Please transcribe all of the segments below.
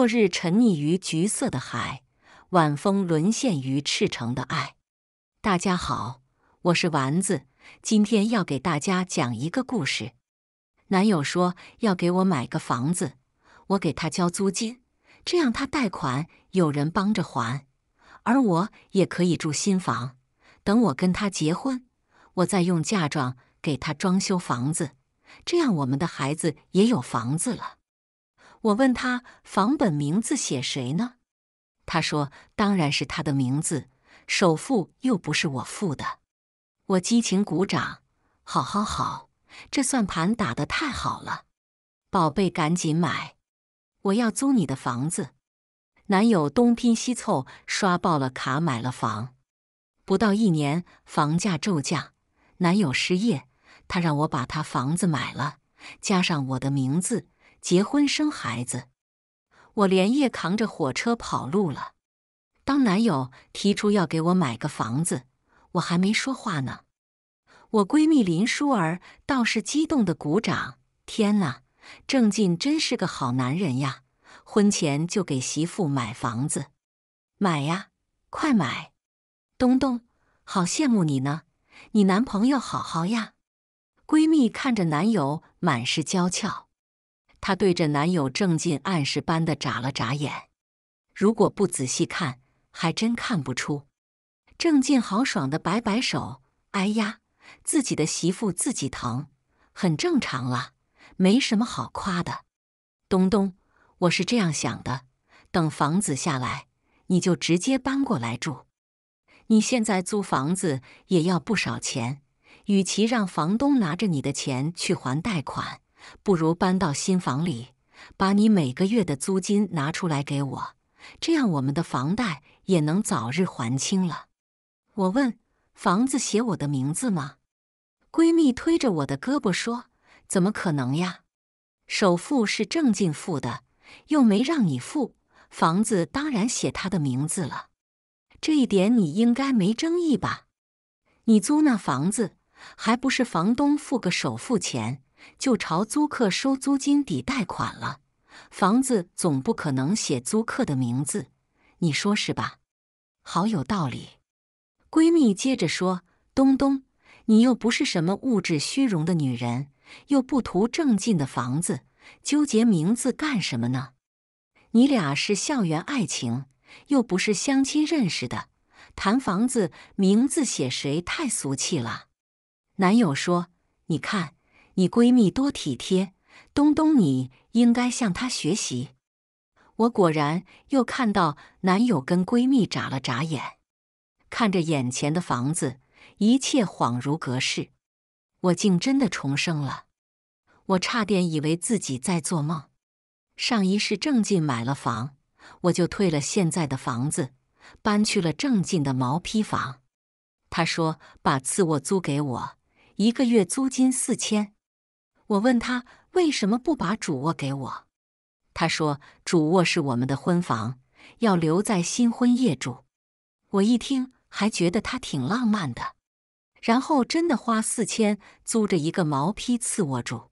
落日沉溺于橘色的海，晚风沦陷于赤诚的爱。大家好，我是丸子，今天要给大家讲一个故事。男友说要给我买个房子，我给他交租金，这样他贷款有人帮着还，而我也可以住新房。等我跟他结婚，我再用嫁妆给他装修房子，这样我们的孩子也有房子了。我问他房本名字写谁呢？他说：“当然是他的名字，首付又不是我付的。”我激情鼓掌：“好好好，这算盘打得太好了，宝贝，赶紧买！我要租你的房子。”男友东拼西凑，刷爆了卡买了房，不到一年房价骤降，男友失业，他让我把他房子买了，加上我的名字。结婚生孩子，我连夜扛着火车跑路了。当男友提出要给我买个房子，我还没说话呢。我闺蜜林舒儿倒是激动的鼓掌。天哪，郑进真是个好男人呀！婚前就给媳妇买房子，买呀，快买！东东，好羡慕你呢，你男朋友好好呀。闺蜜看着男友，满是娇俏。她对着男友郑进暗示般的眨了眨眼，如果不仔细看，还真看不出。郑进豪爽的摆摆手：“哎呀，自己的媳妇自己疼，很正常了，没什么好夸的。”东东，我是这样想的，等房子下来，你就直接搬过来住。你现在租房子也要不少钱，与其让房东拿着你的钱去还贷款。不如搬到新房里，把你每个月的租金拿出来给我，这样我们的房贷也能早日还清了。我问：房子写我的名字吗？闺蜜推着我的胳膊说：“怎么可能呀？首付是郑进付的，又没让你付，房子当然写他的名字了。这一点你应该没争议吧？你租那房子，还不是房东付个首付钱？”就朝租客收租金抵贷款了，房子总不可能写租客的名字，你说是吧？好有道理。闺蜜接着说：“东东，你又不是什么物质虚荣的女人，又不图正进的房子，纠结名字干什么呢？你俩是校园爱情，又不是相亲认识的，谈房子名字写谁太俗气了。”男友说：“你看。”你闺蜜多体贴，东东，你应该向她学习。我果然又看到男友跟闺蜜眨了眨眼，看着眼前的房子，一切恍如隔世。我竟真的重生了，我差点以为自己在做梦。上一世郑进买了房，我就退了现在的房子，搬去了郑进的毛坯房。他说把次卧租给我，一个月租金四千。我问他为什么不把主卧给我？他说主卧是我们的婚房，要留在新婚夜住。我一听还觉得他挺浪漫的，然后真的花四千租着一个毛坯次卧住。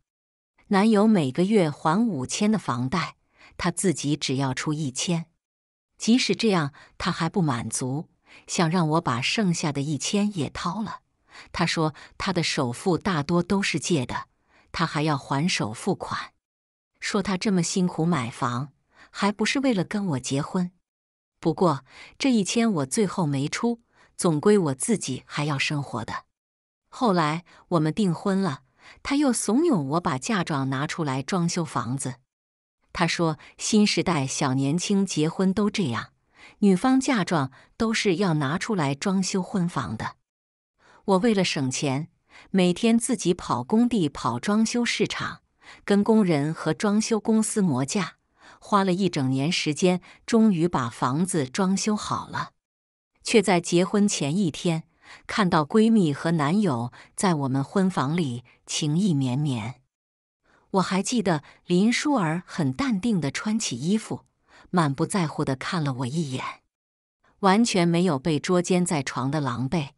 男友每个月还五千的房贷，他自己只要出一千。即使这样，他还不满足，想让我把剩下的一千也掏了。他说他的首付大多都是借的。他还要还首付款，说他这么辛苦买房，还不是为了跟我结婚？不过这一千我最后没出，总归我自己还要生活的。后来我们订婚了，他又怂恿我把嫁妆拿出来装修房子。他说新时代小年轻结婚都这样，女方嫁妆都是要拿出来装修婚房的。我为了省钱。每天自己跑工地、跑装修市场，跟工人和装修公司磨价，花了一整年时间，终于把房子装修好了。却在结婚前一天，看到闺蜜和男友在我们婚房里情意绵绵。我还记得林舒儿很淡定地穿起衣服，满不在乎地看了我一眼，完全没有被捉奸在床的狼狈。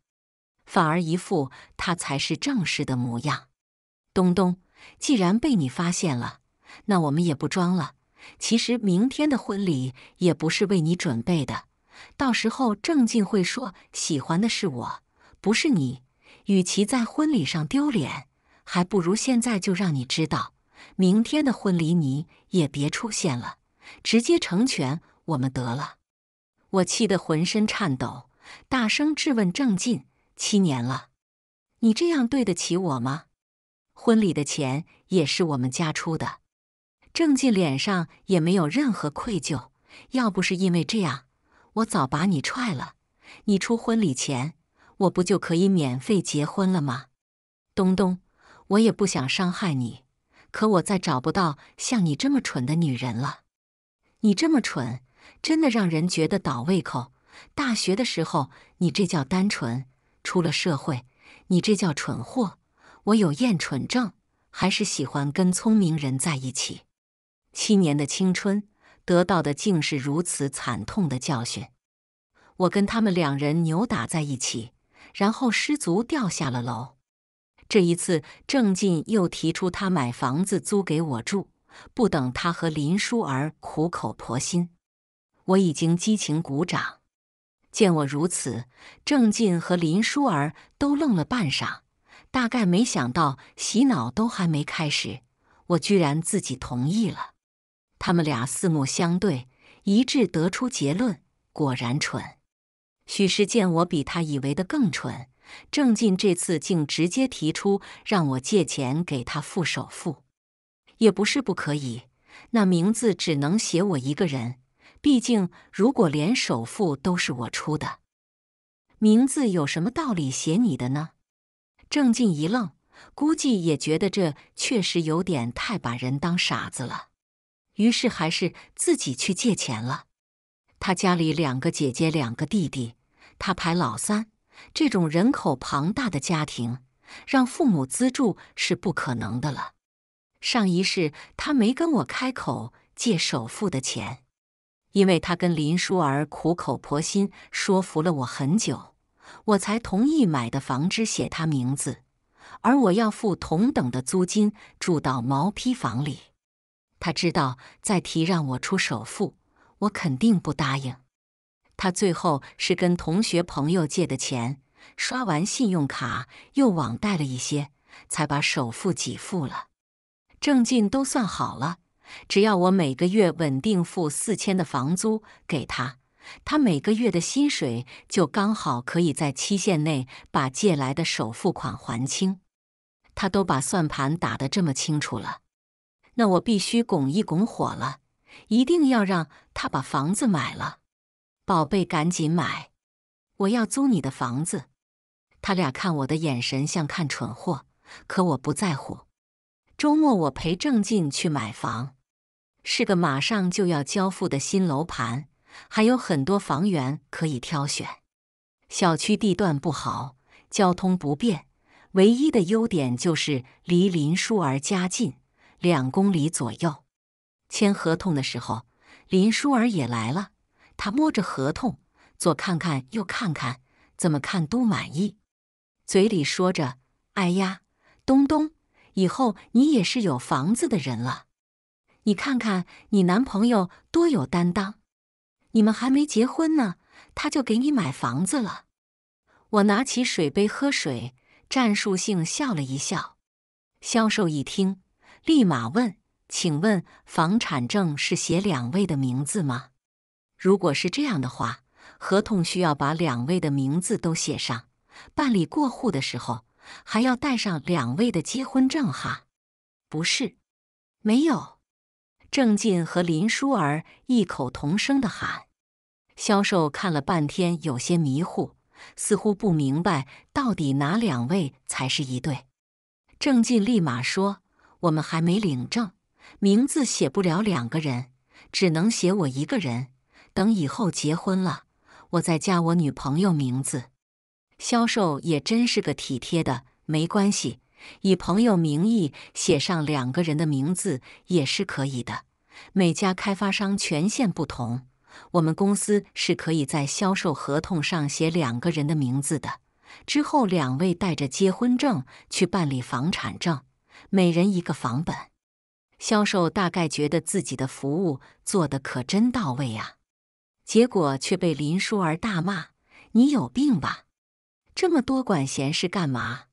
反而一副他才是正式的模样。东东，既然被你发现了，那我们也不装了。其实明天的婚礼也不是为你准备的。到时候郑进会说喜欢的是我，不是你。与其在婚礼上丢脸，还不如现在就让你知道，明天的婚礼你也别出现了，直接成全我们得了。我气得浑身颤抖，大声质问郑进。七年了，你这样对得起我吗？婚礼的钱也是我们家出的，郑进脸上也没有任何愧疚。要不是因为这样，我早把你踹了。你出婚礼钱，我不就可以免费结婚了吗？东东，我也不想伤害你，可我再找不到像你这么蠢的女人了。你这么蠢，真的让人觉得倒胃口。大学的时候，你这叫单纯。出了社会，你这叫蠢货！我有厌蠢症，还是喜欢跟聪明人在一起。七年的青春，得到的竟是如此惨痛的教训。我跟他们两人扭打在一起，然后失足掉下了楼。这一次，郑进又提出他买房子租给我住，不等他和林舒儿苦口婆心，我已经激情鼓掌。见我如此，郑进和林淑儿都愣了半晌，大概没想到洗脑都还没开始，我居然自己同意了。他们俩四目相对，一致得出结论：果然蠢。许是见我比他以为的更蠢，郑进这次竟直接提出让我借钱给他付首付，也不是不可以。那名字只能写我一个人。毕竟，如果连首付都是我出的，名字有什么道理写你的呢？郑进一愣，估计也觉得这确实有点太把人当傻子了，于是还是自己去借钱了。他家里两个姐姐，两个弟弟，他排老三，这种人口庞大的家庭，让父母资助是不可能的了。上一世他没跟我开口借首付的钱。因为他跟林淑儿苦口婆心说服了我很久，我才同意买的房只写他名字，而我要付同等的租金住到毛坯房里。他知道再提让我出首付，我肯定不答应。他最后是跟同学朋友借的钱，刷完信用卡又网贷了一些，才把首付给付了。正金都算好了。只要我每个月稳定付四千的房租给他，他每个月的薪水就刚好可以在期限内把借来的首付款还清。他都把算盘打得这么清楚了，那我必须拱一拱火了，一定要让他把房子买了。宝贝，赶紧买，我要租你的房子。他俩看我的眼神像看蠢货，可我不在乎。周末我陪郑进去买房。是个马上就要交付的新楼盘，还有很多房源可以挑选。小区地段不好，交通不便，唯一的优点就是离林舒儿家近，两公里左右。签合同的时候，林舒儿也来了，她摸着合同，左看看右看看，怎么看都满意，嘴里说着：“哎呀，东东，以后你也是有房子的人了。”你看看，你男朋友多有担当！你们还没结婚呢，他就给你买房子了。我拿起水杯喝水，战术性笑了一笑。销售一听，立马问：“请问房产证是写两位的名字吗？如果是这样的话，合同需要把两位的名字都写上。办理过户的时候，还要带上两位的结婚证哈。”“不是，没有。”郑进和林淑儿异口同声的喊：“销售看了半天，有些迷糊，似乎不明白到底哪两位才是一对。”郑进立马说：“我们还没领证，名字写不了两个人，只能写我一个人。等以后结婚了，我再加我女朋友名字。”销售也真是个体贴的，没关系。以朋友名义写上两个人的名字也是可以的。每家开发商权限不同，我们公司是可以在销售合同上写两个人的名字的。之后，两位带着结婚证去办理房产证，每人一个房本。销售大概觉得自己的服务做得可真到位啊，结果却被林淑儿大骂：“你有病吧？这么多管闲事干嘛？”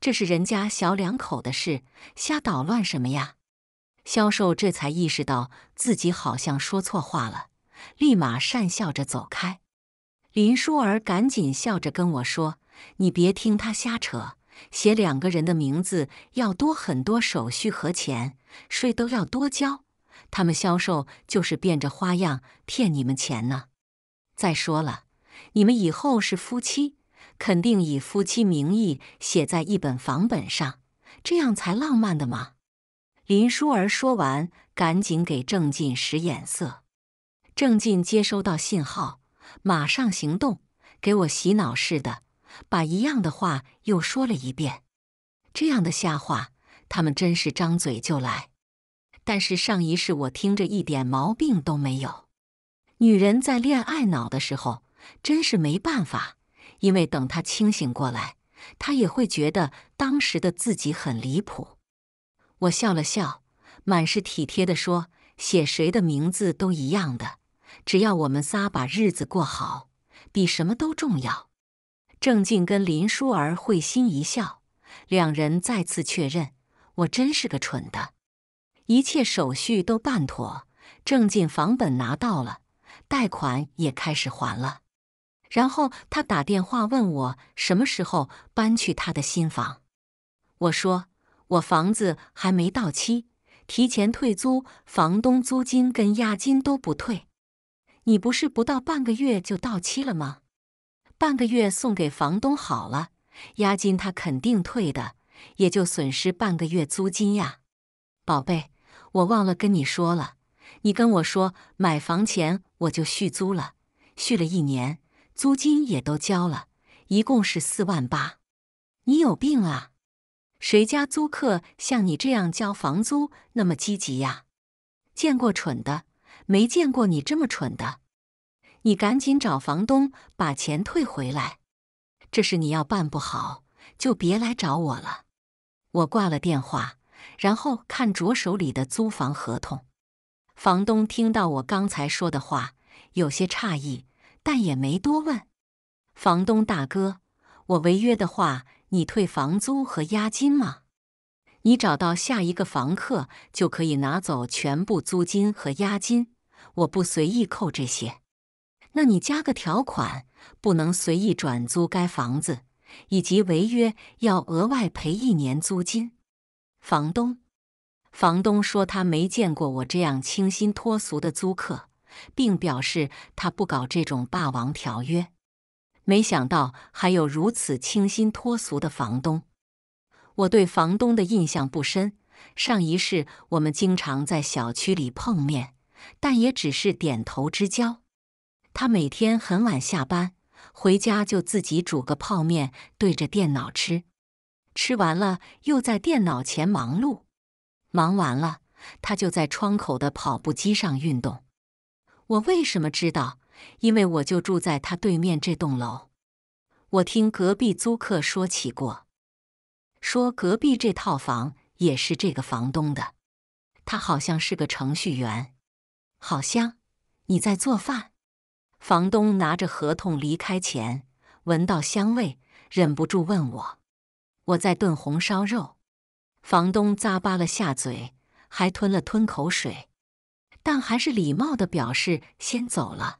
这是人家小两口的事，瞎捣乱什么呀？销售这才意识到自己好像说错话了，立马讪笑着走开。林淑儿赶紧笑着跟我说：“你别听他瞎扯，写两个人的名字要多很多手续和钱，税都要多交。他们销售就是变着花样骗你们钱呢。再说了，你们以后是夫妻。”肯定以夫妻名义写在一本房本上，这样才浪漫的嘛！林淑儿说完，赶紧给郑进使眼色。郑进接收到信号，马上行动，给我洗脑似的，把一样的话又说了一遍。这样的瞎话，他们真是张嘴就来。但是上一世我听着一点毛病都没有。女人在恋爱脑的时候，真是没办法。因为等他清醒过来，他也会觉得当时的自己很离谱。我笑了笑，满是体贴的说：“写谁的名字都一样的，只要我们仨把日子过好，比什么都重要。”郑静跟林淑儿会心一笑，两人再次确认：“我真是个蠢的。”一切手续都办妥，郑进房本拿到了，贷款也开始还了。然后他打电话问我什么时候搬去他的新房。我说我房子还没到期，提前退租，房东租金跟押金都不退。你不是不到半个月就到期了吗？半个月送给房东好了，押金他肯定退的，也就损失半个月租金呀。宝贝，我忘了跟你说了，你跟我说买房前我就续租了，续了一年。租金也都交了，一共是四万八。你有病啊！谁家租客像你这样交房租那么积极呀？见过蠢的，没见过你这么蠢的。你赶紧找房东把钱退回来。这事你要办不好，就别来找我了。我挂了电话，然后看着手里的租房合同。房东听到我刚才说的话，有些诧异。但也没多问，房东大哥，我违约的话，你退房租和押金吗？你找到下一个房客就可以拿走全部租金和押金，我不随意扣这些。那你加个条款，不能随意转租该房子，以及违约要额外赔一年租金。房东，房东说他没见过我这样清新脱俗的租客。并表示他不搞这种霸王条约。没想到还有如此清新脱俗的房东。我对房东的印象不深，上一世我们经常在小区里碰面，但也只是点头之交。他每天很晚下班回家，就自己煮个泡面，对着电脑吃。吃完了又在电脑前忙碌，忙完了他就在窗口的跑步机上运动。我为什么知道？因为我就住在他对面这栋楼。我听隔壁租客说起过，说隔壁这套房也是这个房东的。他好像是个程序员。好香！你在做饭？房东拿着合同离开前，闻到香味，忍不住问我：“我在炖红烧肉。”房东咂巴了下嘴，还吞了吞口水。但还是礼貌的表示先走了。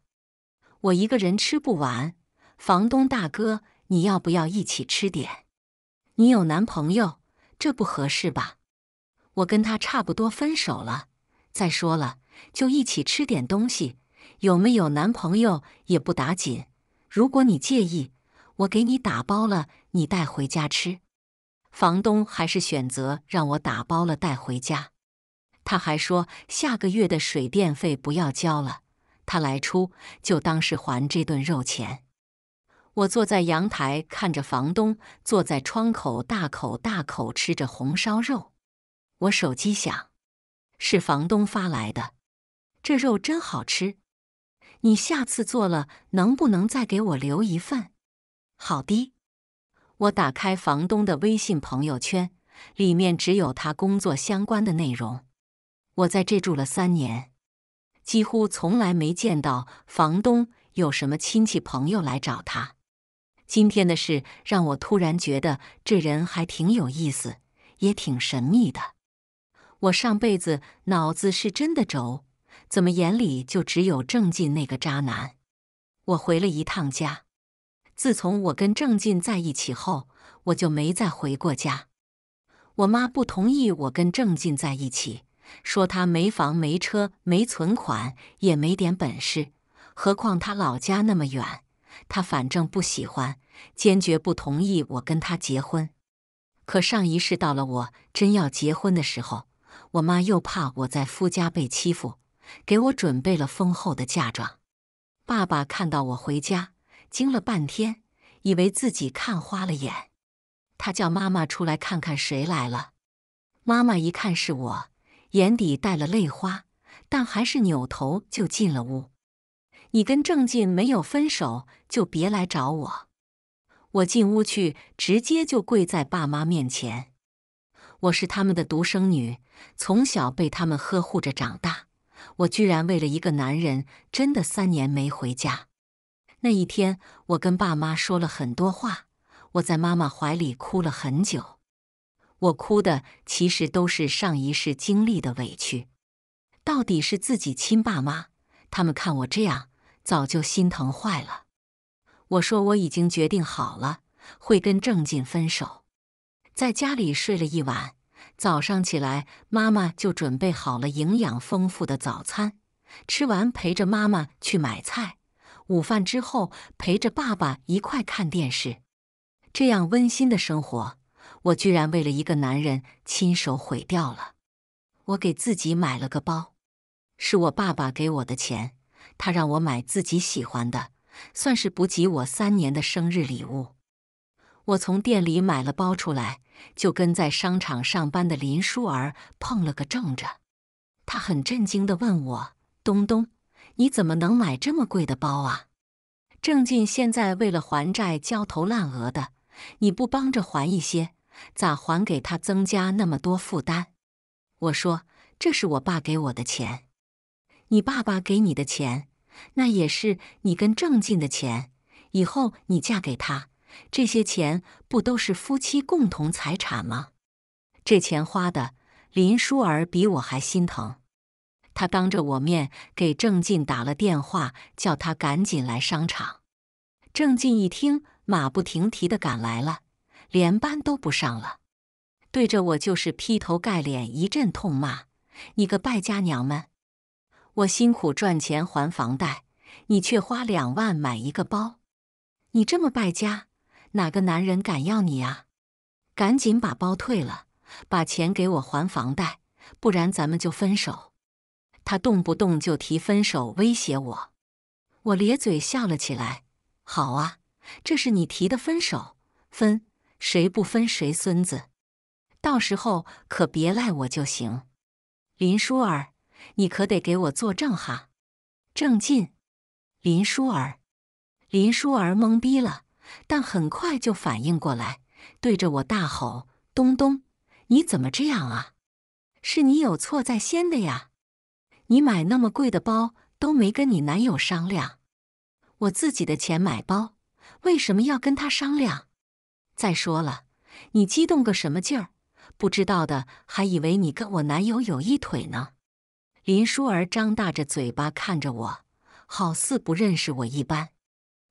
我一个人吃不完，房东大哥，你要不要一起吃点？你有男朋友，这不合适吧？我跟他差不多分手了。再说了，就一起吃点东西，有没有男朋友也不打紧。如果你介意，我给你打包了，你带回家吃。房东还是选择让我打包了带回家。他还说下个月的水电费不要交了，他来出，就当是还这顿肉钱。我坐在阳台看着房东坐在窗口大口大口吃着红烧肉。我手机响，是房东发来的。这肉真好吃，你下次做了能不能再给我留一份？好的。我打开房东的微信朋友圈，里面只有他工作相关的内容。我在这住了三年，几乎从来没见到房东有什么亲戚朋友来找他。今天的事让我突然觉得这人还挺有意思，也挺神秘的。我上辈子脑子是真的轴，怎么眼里就只有郑进那个渣男？我回了一趟家。自从我跟郑进在一起后，我就没再回过家。我妈不同意我跟郑进在一起。说他没房没车没存款也没点本事，何况他老家那么远，他反正不喜欢，坚决不同意我跟他结婚。可上一世到了我真要结婚的时候，我妈又怕我在夫家被欺负，给我准备了丰厚的嫁妆。爸爸看到我回家，惊了半天，以为自己看花了眼，他叫妈妈出来看看谁来了。妈妈一看是我。眼底带了泪花，但还是扭头就进了屋。你跟郑进没有分手，就别来找我。我进屋去，直接就跪在爸妈面前。我是他们的独生女，从小被他们呵护着长大。我居然为了一个男人，真的三年没回家。那一天，我跟爸妈说了很多话，我在妈妈怀里哭了很久。我哭的其实都是上一世经历的委屈，到底是自己亲爸妈，他们看我这样早就心疼坏了。我说我已经决定好了，会跟郑进分手。在家里睡了一晚，早上起来，妈妈就准备好了营养丰富的早餐，吃完陪着妈妈去买菜，午饭之后陪着爸爸一块看电视，这样温馨的生活。我居然为了一个男人亲手毁掉了。我给自己买了个包，是我爸爸给我的钱，他让我买自己喜欢的，算是补给我三年的生日礼物。我从店里买了包出来，就跟在商场上班的林淑儿碰了个正着。她很震惊的问我：“东东，你怎么能买这么贵的包啊？”郑进现在为了还债焦头烂额的，你不帮着还一些？咋还给他增加那么多负担？我说这是我爸给我的钱，你爸爸给你的钱，那也是你跟郑进的钱。以后你嫁给他，这些钱不都是夫妻共同财产吗？这钱花的，林淑儿比我还心疼。他当着我面给郑进打了电话，叫他赶紧来商场。郑进一听，马不停蹄的赶来了。连班都不上了，对着我就是劈头盖脸一阵痛骂：“你个败家娘们！我辛苦赚钱还房贷，你却花两万买一个包，你这么败家，哪个男人敢要你啊？赶紧把包退了，把钱给我还房贷，不然咱们就分手。”他动不动就提分手威胁我，我咧嘴笑了起来：“好啊，这是你提的分手，分。”谁不分谁孙子，到时候可别赖我就行。林淑儿，你可得给我作证哈。郑进，林淑儿，林淑儿懵逼了，但很快就反应过来，对着我大吼：“东东，你怎么这样啊？是你有错在先的呀！你买那么贵的包都没跟你男友商量，我自己的钱买包，为什么要跟他商量？”再说了，你激动个什么劲儿？不知道的还以为你跟我男友有一腿呢。林淑儿张大着嘴巴看着我，好似不认识我一般。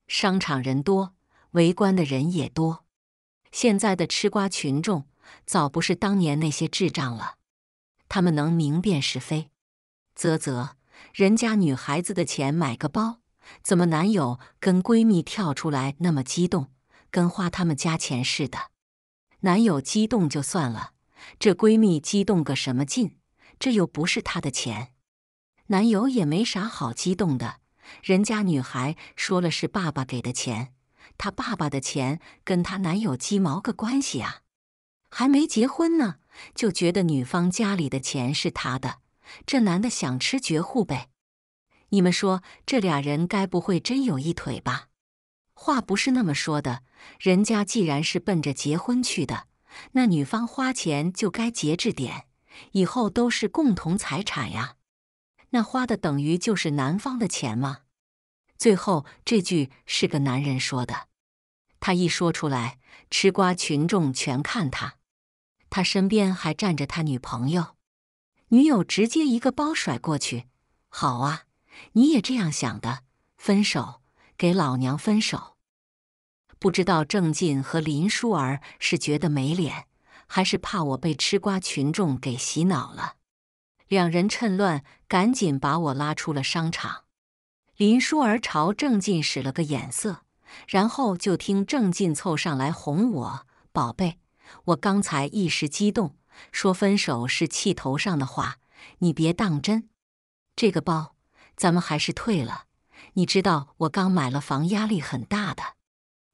商场人多，围观的人也多。现在的吃瓜群众早不是当年那些智障了，他们能明辨是非。啧啧，人家女孩子的钱买个包，怎么男友跟闺蜜跳出来那么激动？跟花他们家钱似的，男友激动就算了，这闺蜜激动个什么劲？这又不是她的钱，男友也没啥好激动的。人家女孩说了是爸爸给的钱，她爸爸的钱跟她男友鸡毛个关系啊？还没结婚呢，就觉得女方家里的钱是他的，这男的想吃绝户呗？你们说这俩人该不会真有一腿吧？话不是那么说的，人家既然是奔着结婚去的，那女方花钱就该节制点，以后都是共同财产呀。那花的等于就是男方的钱吗？最后这句是个男人说的，他一说出来，吃瓜群众全看他，他身边还站着他女朋友，女友直接一个包甩过去：“好啊，你也这样想的，分手。”给老娘分手，不知道郑进和林淑儿是觉得没脸，还是怕我被吃瓜群众给洗脑了。两人趁乱赶紧把我拉出了商场。林淑儿朝郑进使了个眼色，然后就听郑进凑上来哄我：“宝贝，我刚才一时激动，说分手是气头上的话，你别当真。这个包，咱们还是退了。”你知道我刚买了房，压力很大的。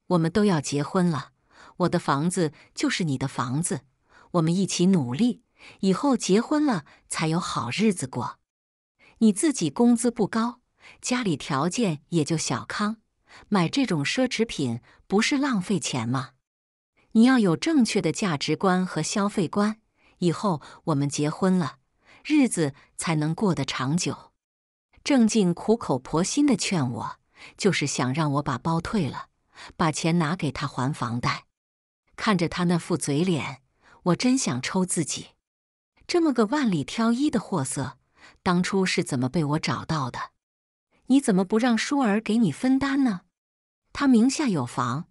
我们都要结婚了，我的房子就是你的房子，我们一起努力，以后结婚了才有好日子过。你自己工资不高，家里条件也就小康，买这种奢侈品不是浪费钱吗？你要有正确的价值观和消费观，以后我们结婚了，日子才能过得长久。郑静苦口婆心的劝我，就是想让我把包退了，把钱拿给他还房贷。看着他那副嘴脸，我真想抽自己。这么个万里挑一的货色，当初是怎么被我找到的？你怎么不让舒儿给你分担呢？他名下有房，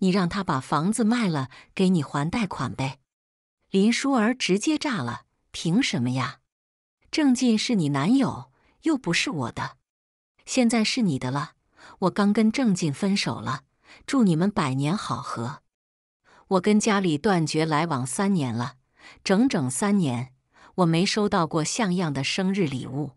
你让他把房子卖了给你还贷款呗。林舒儿直接炸了，凭什么呀？郑进是你男友？又不是我的，现在是你的了。我刚跟郑进分手了，祝你们百年好合。我跟家里断绝来往三年了，整整三年，我没收到过像样的生日礼物。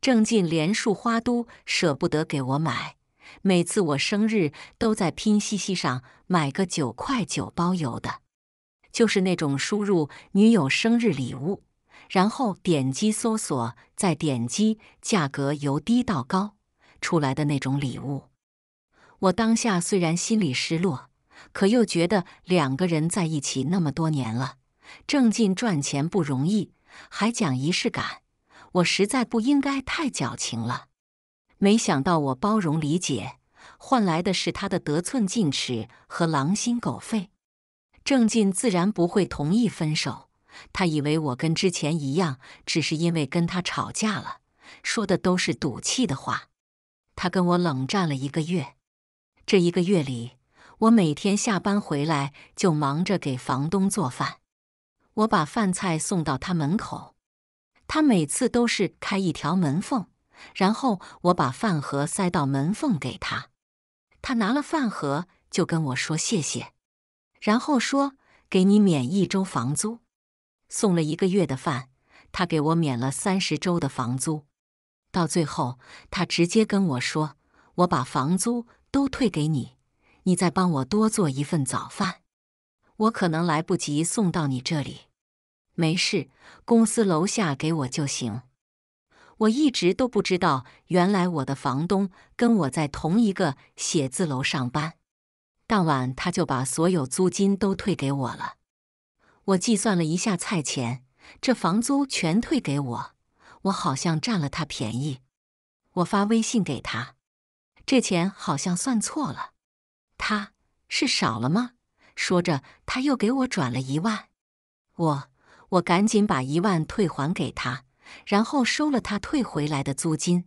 郑进连束花都舍不得给我买，每次我生日都在拼夕夕上买个九块九包邮的，就是那种输入“女友生日礼物”。然后点击搜索，再点击价格由低到高出来的那种礼物。我当下虽然心里失落，可又觉得两个人在一起那么多年了，郑进赚钱不容易，还讲仪式感，我实在不应该太矫情了。没想到我包容理解，换来的是他的得寸进尺和狼心狗肺。郑进自然不会同意分手。他以为我跟之前一样，只是因为跟他吵架了，说的都是赌气的话。他跟我冷战了一个月。这一个月里，我每天下班回来就忙着给房东做饭。我把饭菜送到他门口，他每次都是开一条门缝，然后我把饭盒塞到门缝给他。他拿了饭盒就跟我说谢谢，然后说给你免一周房租。送了一个月的饭，他给我免了三十周的房租。到最后，他直接跟我说：“我把房租都退给你，你再帮我多做一份早饭。我可能来不及送到你这里，没事，公司楼下给我就行。”我一直都不知道，原来我的房东跟我在同一个写字楼上班。当晚，他就把所有租金都退给我了。我计算了一下菜钱，这房租全退给我，我好像占了他便宜。我发微信给他，这钱好像算错了，他是少了吗？说着，他又给我转了一万。我我赶紧把一万退还给他，然后收了他退回来的租金。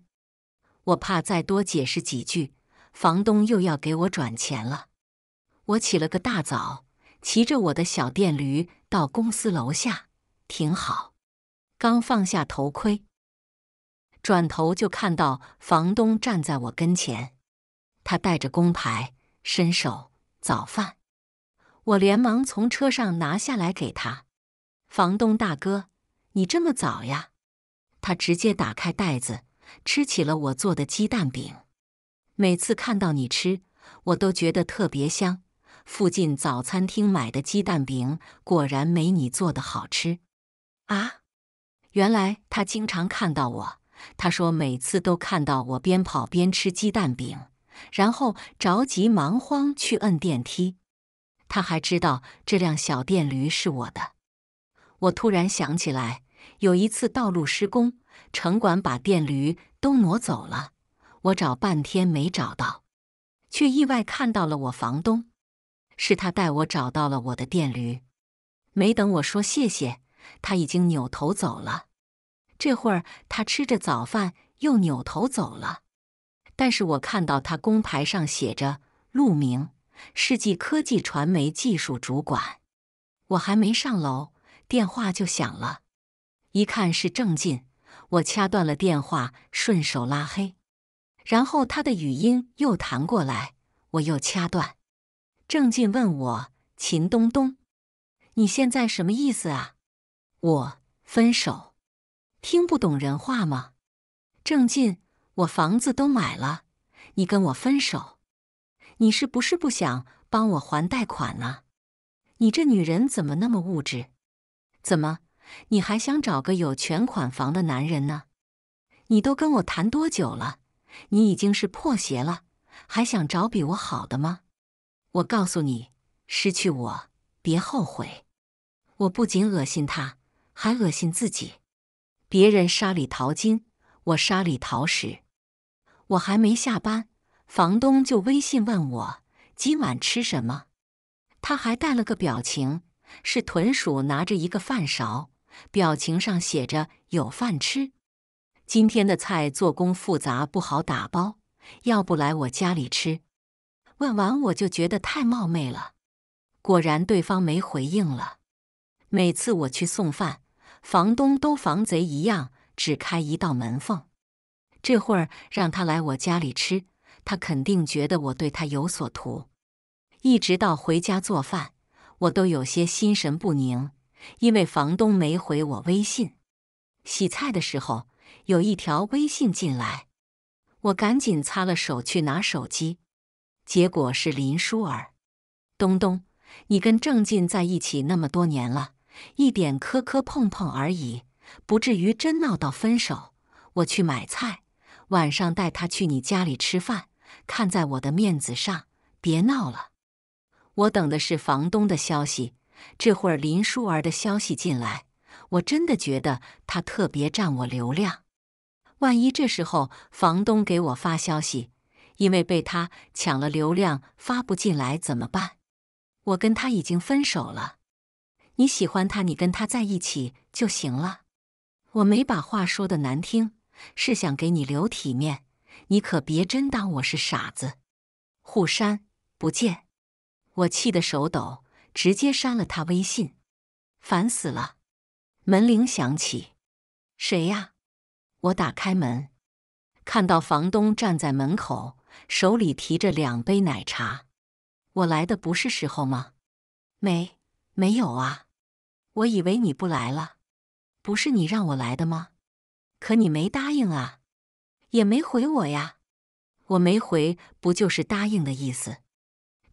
我怕再多解释几句，房东又要给我转钱了。我起了个大早。骑着我的小电驴到公司楼下，挺好。刚放下头盔，转头就看到房东站在我跟前。他带着工牌，伸手：“早饭。”我连忙从车上拿下来给他。房东大哥，你这么早呀？他直接打开袋子，吃起了我做的鸡蛋饼。每次看到你吃，我都觉得特别香。附近早餐厅买的鸡蛋饼果然没你做的好吃，啊！原来他经常看到我，他说每次都看到我边跑边吃鸡蛋饼，然后着急忙慌去摁电梯。他还知道这辆小电驴是我的。我突然想起来，有一次道路施工，城管把电驴都挪走了，我找半天没找到，却意外看到了我房东。是他带我找到了我的电驴，没等我说谢谢，他已经扭头走了。这会儿他吃着早饭又扭头走了，但是我看到他工牌上写着“陆明，世纪科技传媒技术主管”。我还没上楼，电话就响了，一看是郑进，我掐断了电话，顺手拉黑，然后他的语音又弹过来，我又掐断。郑晋问我：“秦东东，你现在什么意思啊？”我分手，听不懂人话吗？郑晋，我房子都买了，你跟我分手，你是不是不想帮我还贷款啊？你这女人怎么那么物质？怎么你还想找个有全款房的男人呢？你都跟我谈多久了？你已经是破鞋了，还想找比我好的吗？我告诉你，失去我别后悔。我不仅恶心他，还恶心自己。别人沙里淘金，我沙里淘食。我还没下班，房东就微信问我今晚吃什么。他还带了个表情，是豚鼠拿着一个饭勺，表情上写着有饭吃。今天的菜做工复杂，不好打包，要不来我家里吃。问完我就觉得太冒昧了，果然对方没回应了。每次我去送饭，房东都防贼一样，只开一道门缝。这会儿让他来我家里吃，他肯定觉得我对他有所图。一直到回家做饭，我都有些心神不宁，因为房东没回我微信。洗菜的时候有一条微信进来，我赶紧擦了手去拿手机。结果是林舒儿，东东，你跟郑进在一起那么多年了，一点磕磕碰碰而已，不至于真闹到分手。我去买菜，晚上带他去你家里吃饭，看在我的面子上，别闹了。我等的是房东的消息，这会儿林舒儿的消息进来，我真的觉得她特别占我流量。万一这时候房东给我发消息。因为被他抢了流量发不进来怎么办？我跟他已经分手了。你喜欢他，你跟他在一起就行了。我没把话说的难听，是想给你留体面。你可别真当我是傻子。互删，不见。我气得手抖，直接删了他微信。烦死了！门铃响起，谁呀？我打开门，看到房东站在门口。手里提着两杯奶茶，我来的不是时候吗？没，没有啊。我以为你不来了，不是你让我来的吗？可你没答应啊，也没回我呀。我没回，不就是答应的意思？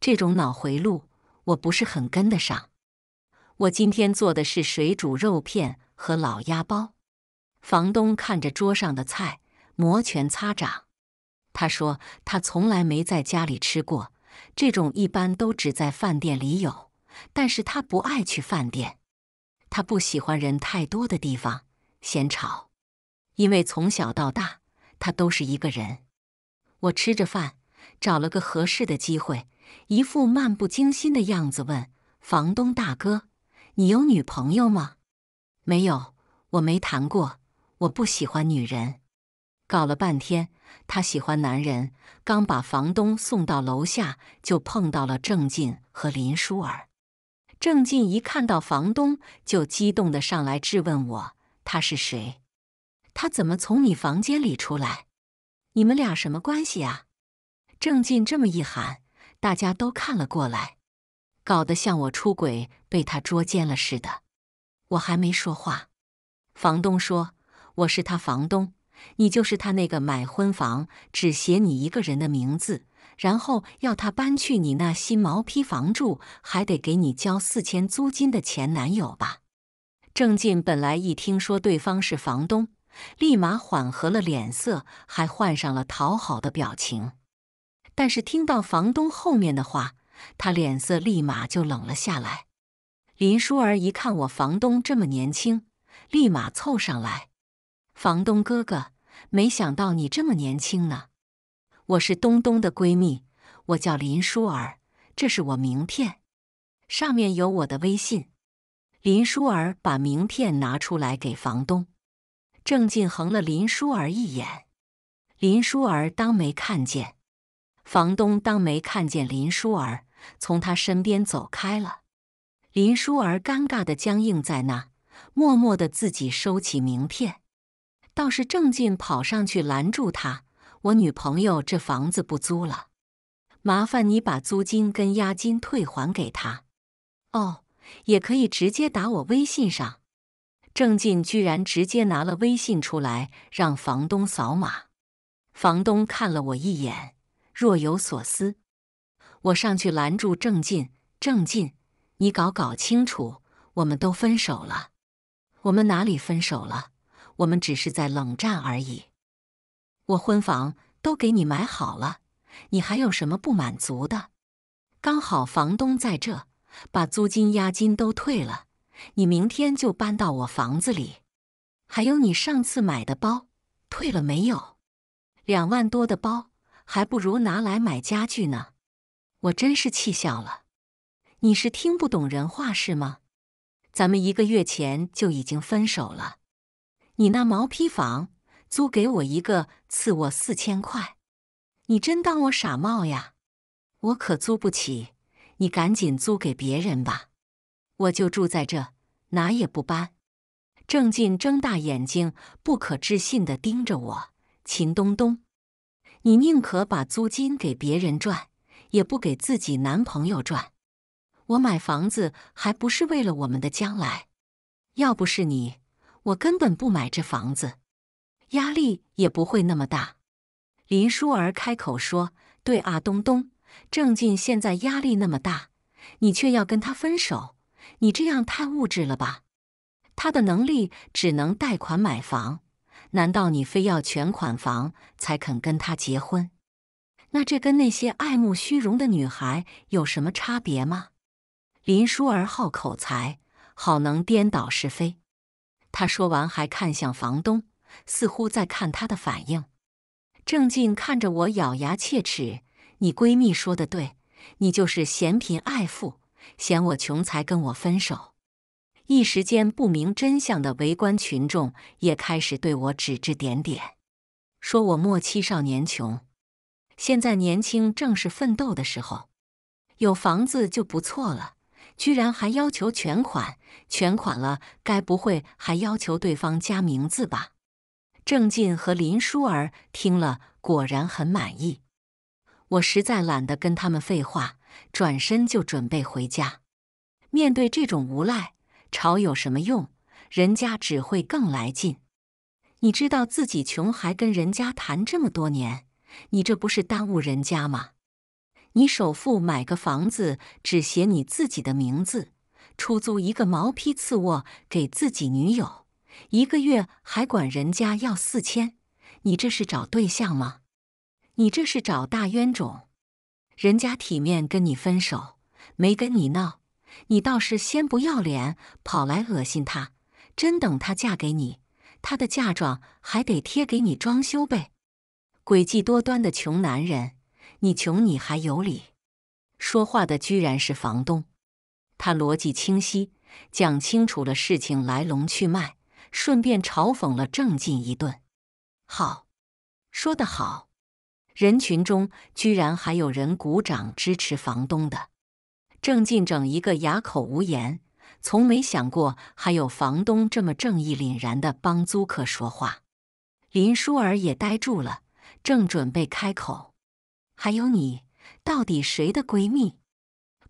这种脑回路我不是很跟得上。我今天做的是水煮肉片和老鸭煲。房东看着桌上的菜，摩拳擦掌。他说：“他从来没在家里吃过这种，一般都只在饭店里有。但是他不爱去饭店，他不喜欢人太多的地方，嫌吵。因为从小到大，他都是一个人。”我吃着饭，找了个合适的机会，一副漫不经心的样子问房东大哥：“你有女朋友吗？”“没有，我没谈过，我不喜欢女人。”搞了半天。他喜欢男人，刚把房东送到楼下，就碰到了郑进和林舒儿。郑进一看到房东，就激动的上来质问我：“他是谁？他怎么从你房间里出来？你们俩什么关系啊？”郑进这么一喊，大家都看了过来，搞得像我出轨被他捉奸了似的。我还没说话，房东说：“我是他房东。”你就是他那个买婚房只写你一个人的名字，然后要他搬去你那新毛坯房住，还得给你交四千租金的前男友吧？郑进本来一听说对方是房东，立马缓和了脸色，还换上了讨好的表情。但是听到房东后面的话，他脸色立马就冷了下来。林淑儿一看我房东这么年轻，立马凑上来：“房东哥哥。”没想到你这么年轻呢！我是东东的闺蜜，我叫林舒儿，这是我名片，上面有我的微信。林舒儿把名片拿出来给房东。郑进横了林舒儿一眼，林舒儿当没看见，房东当没看见。林舒儿从他身边走开了，林舒儿尴尬的僵硬在那，默默的自己收起名片。倒是郑进跑上去拦住他：“我女朋友这房子不租了，麻烦你把租金跟押金退还给她。哦，也可以直接打我微信上。”郑进居然直接拿了微信出来让房东扫码。房东看了我一眼，若有所思。我上去拦住郑进：“郑进，你搞搞清楚，我们都分手了，我们哪里分手了？”我们只是在冷战而已。我婚房都给你买好了，你还有什么不满足的？刚好房东在这，把租金押金都退了，你明天就搬到我房子里。还有你上次买的包，退了没有？两万多的包，还不如拿来买家具呢。我真是气笑了。你是听不懂人话是吗？咱们一个月前就已经分手了。你那毛坯房租给我一个，赐我四千块，你真当我傻帽呀？我可租不起，你赶紧租给别人吧。我就住在这，哪也不搬。郑进睁大眼睛，不可置信地盯着我。秦东东，你宁可把租金给别人赚，也不给自己男朋友赚？我买房子还不是为了我们的将来？要不是你。我根本不买这房子，压力也不会那么大。林舒儿开口说：“对啊，东东，郑进现在压力那么大，你却要跟他分手，你这样太物质了吧？他的能力只能贷款买房，难道你非要全款房才肯跟他结婚？那这跟那些爱慕虚荣的女孩有什么差别吗？”林舒儿好口才，好能颠倒是非。他说完，还看向房东，似乎在看他的反应。郑静看着我，咬牙切齿：“你闺蜜说的对，你就是嫌贫爱富，嫌我穷才跟我分手。”一时间，不明真相的围观群众也开始对我指指点点，说我莫欺少年穷，现在年轻正是奋斗的时候，有房子就不错了。居然还要求全款，全款了，该不会还要求对方加名字吧？郑进和林舒儿听了果然很满意。我实在懒得跟他们废话，转身就准备回家。面对这种无赖，吵有什么用？人家只会更来劲。你知道自己穷，还跟人家谈这么多年，你这不是耽误人家吗？你首付买个房子，只写你自己的名字；出租一个毛坯次卧给自己女友，一个月还管人家要四千，你这是找对象吗？你这是找大冤种！人家体面跟你分手，没跟你闹，你倒是先不要脸，跑来恶心他。真等她嫁给你，她的嫁妆还得贴给你装修呗！诡计多端的穷男人。你穷你还有理，说话的居然是房东，他逻辑清晰，讲清楚了事情来龙去脉，顺便嘲讽了郑进一顿。好，说得好，人群中居然还有人鼓掌支持房东的。郑进整一个哑口无言，从没想过还有房东这么正义凛然的帮租客说话。林淑儿也呆住了，正准备开口。还有你，到底谁的闺蜜？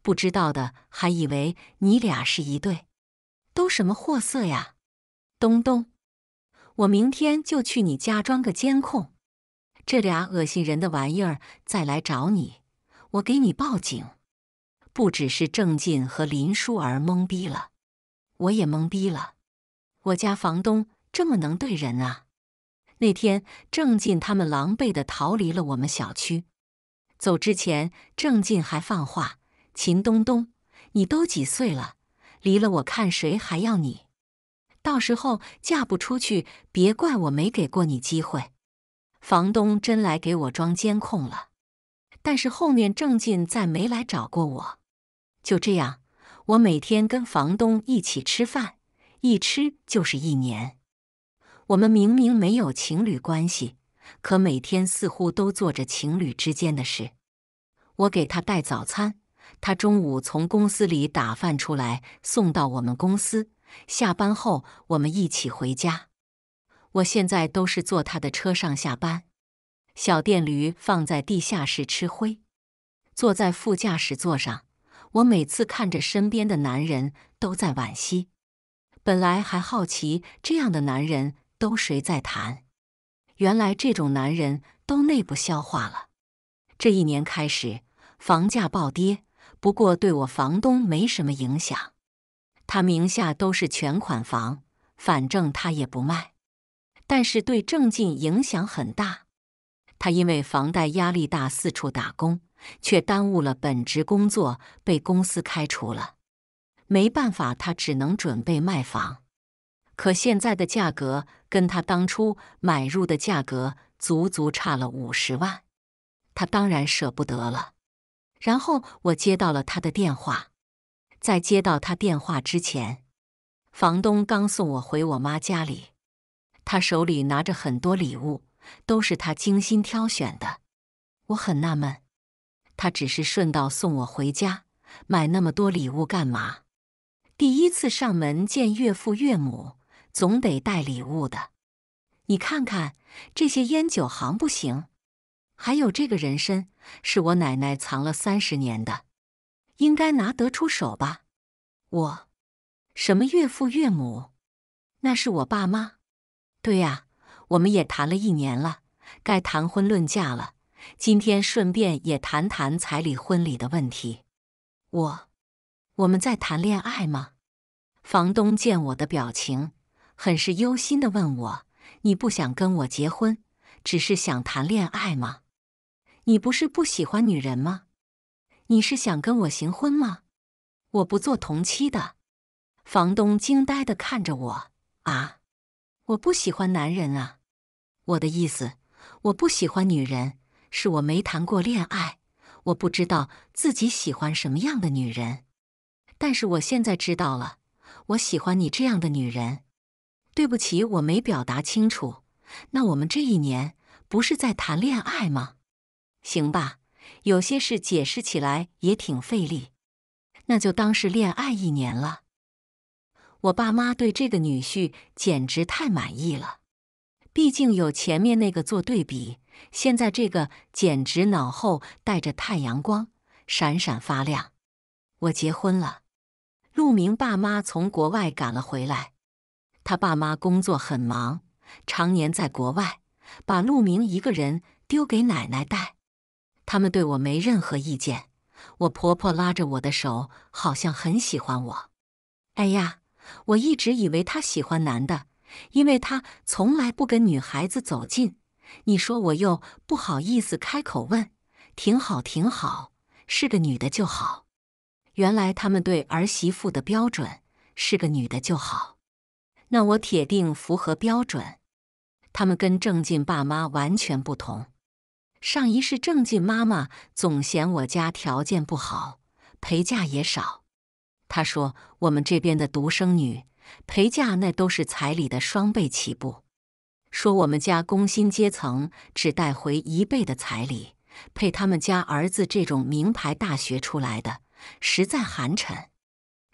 不知道的还以为你俩是一对，都什么货色呀！东东，我明天就去你家装个监控，这俩恶心人的玩意儿再来找你，我给你报警。不只是郑进和林舒儿懵逼了，我也懵逼了。我家房东这么能对人啊？那天郑进他们狼狈的逃离了我们小区。走之前，郑进还放话：“秦东东，你都几岁了？离了我，看谁还要你？到时候嫁不出去，别怪我没给过你机会。”房东真来给我装监控了，但是后面郑进再没来找过我。就这样，我每天跟房东一起吃饭，一吃就是一年。我们明明没有情侣关系。可每天似乎都做着情侣之间的事。我给他带早餐，他中午从公司里打饭出来送到我们公司，下班后我们一起回家。我现在都是坐他的车上下班，小电驴放在地下室吃灰。坐在副驾驶座上，我每次看着身边的男人都在惋惜。本来还好奇这样的男人都谁在谈。原来这种男人都内部消化了。这一年开始，房价暴跌，不过对我房东没什么影响，他名下都是全款房，反正他也不卖。但是对郑进影响很大，他因为房贷压力大，四处打工，却耽误了本职工作，被公司开除了。没办法，他只能准备卖房。可现在的价格跟他当初买入的价格足足差了五十万，他当然舍不得了。然后我接到了他的电话，在接到他电话之前，房东刚送我回我妈家里，他手里拿着很多礼物，都是他精心挑选的。我很纳闷，他只是顺道送我回家，买那么多礼物干嘛？第一次上门见岳父岳母。总得带礼物的，你看看这些烟酒行不行？还有这个人参是我奶奶藏了三十年的，应该拿得出手吧？我什么岳父岳母？那是我爸妈。对呀，我们也谈了一年了，该谈婚论嫁了。今天顺便也谈谈彩礼婚礼的问题。我我们在谈恋爱吗？房东见我的表情。很是忧心的问我：“你不想跟我结婚，只是想谈恋爱吗？你不是不喜欢女人吗？你是想跟我行婚吗？我不做同妻的。”房东惊呆的看着我：“啊，我不喜欢男人啊！我的意思，我不喜欢女人，是我没谈过恋爱，我不知道自己喜欢什么样的女人。但是我现在知道了，我喜欢你这样的女人。”对不起，我没表达清楚。那我们这一年不是在谈恋爱吗？行吧，有些事解释起来也挺费力，那就当是恋爱一年了。我爸妈对这个女婿简直太满意了，毕竟有前面那个做对比，现在这个简直脑后带着太阳光，闪闪发亮。我结婚了，陆明爸妈从国外赶了回来。他爸妈工作很忙，常年在国外，把陆明一个人丢给奶奶带。他们对我没任何意见。我婆婆拉着我的手，好像很喜欢我。哎呀，我一直以为她喜欢男的，因为她从来不跟女孩子走近。你说我又不好意思开口问，挺好挺好，是个女的就好。原来他们对儿媳妇的标准是个女的就好。那我铁定符合标准。他们跟郑进爸妈完全不同。上一世郑进妈妈总嫌我家条件不好，陪嫁也少。她说我们这边的独生女陪嫁那都是彩礼的双倍起步，说我们家工薪阶层只带回一倍的彩礼，配他们家儿子这种名牌大学出来的，实在寒碜。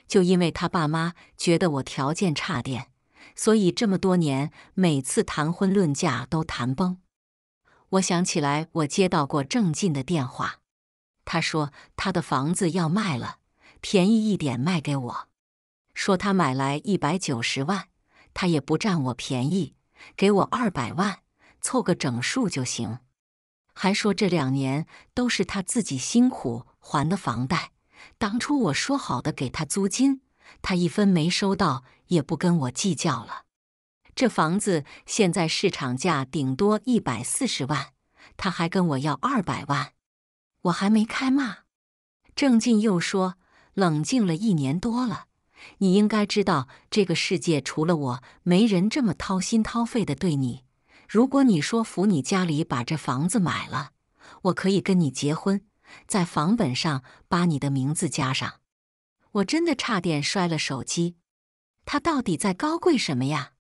就因为他爸妈觉得我条件差点。所以这么多年，每次谈婚论嫁都谈崩。我想起来，我接到过郑进的电话，他说他的房子要卖了，便宜一点卖给我。说他买来一百九十万，他也不占我便宜，给我二百万，凑个整数就行。还说这两年都是他自己辛苦还的房贷，当初我说好的给他租金，他一分没收到。也不跟我计较了。这房子现在市场价顶多一百四十万，他还跟我要二百万，我还没开骂。郑进又说：“冷静了一年多了，你应该知道这个世界除了我，没人这么掏心掏肺的对你。如果你说服你家里把这房子买了，我可以跟你结婚，在房本上把你的名字加上。”我真的差点摔了手机。他到底在高贵什么呀？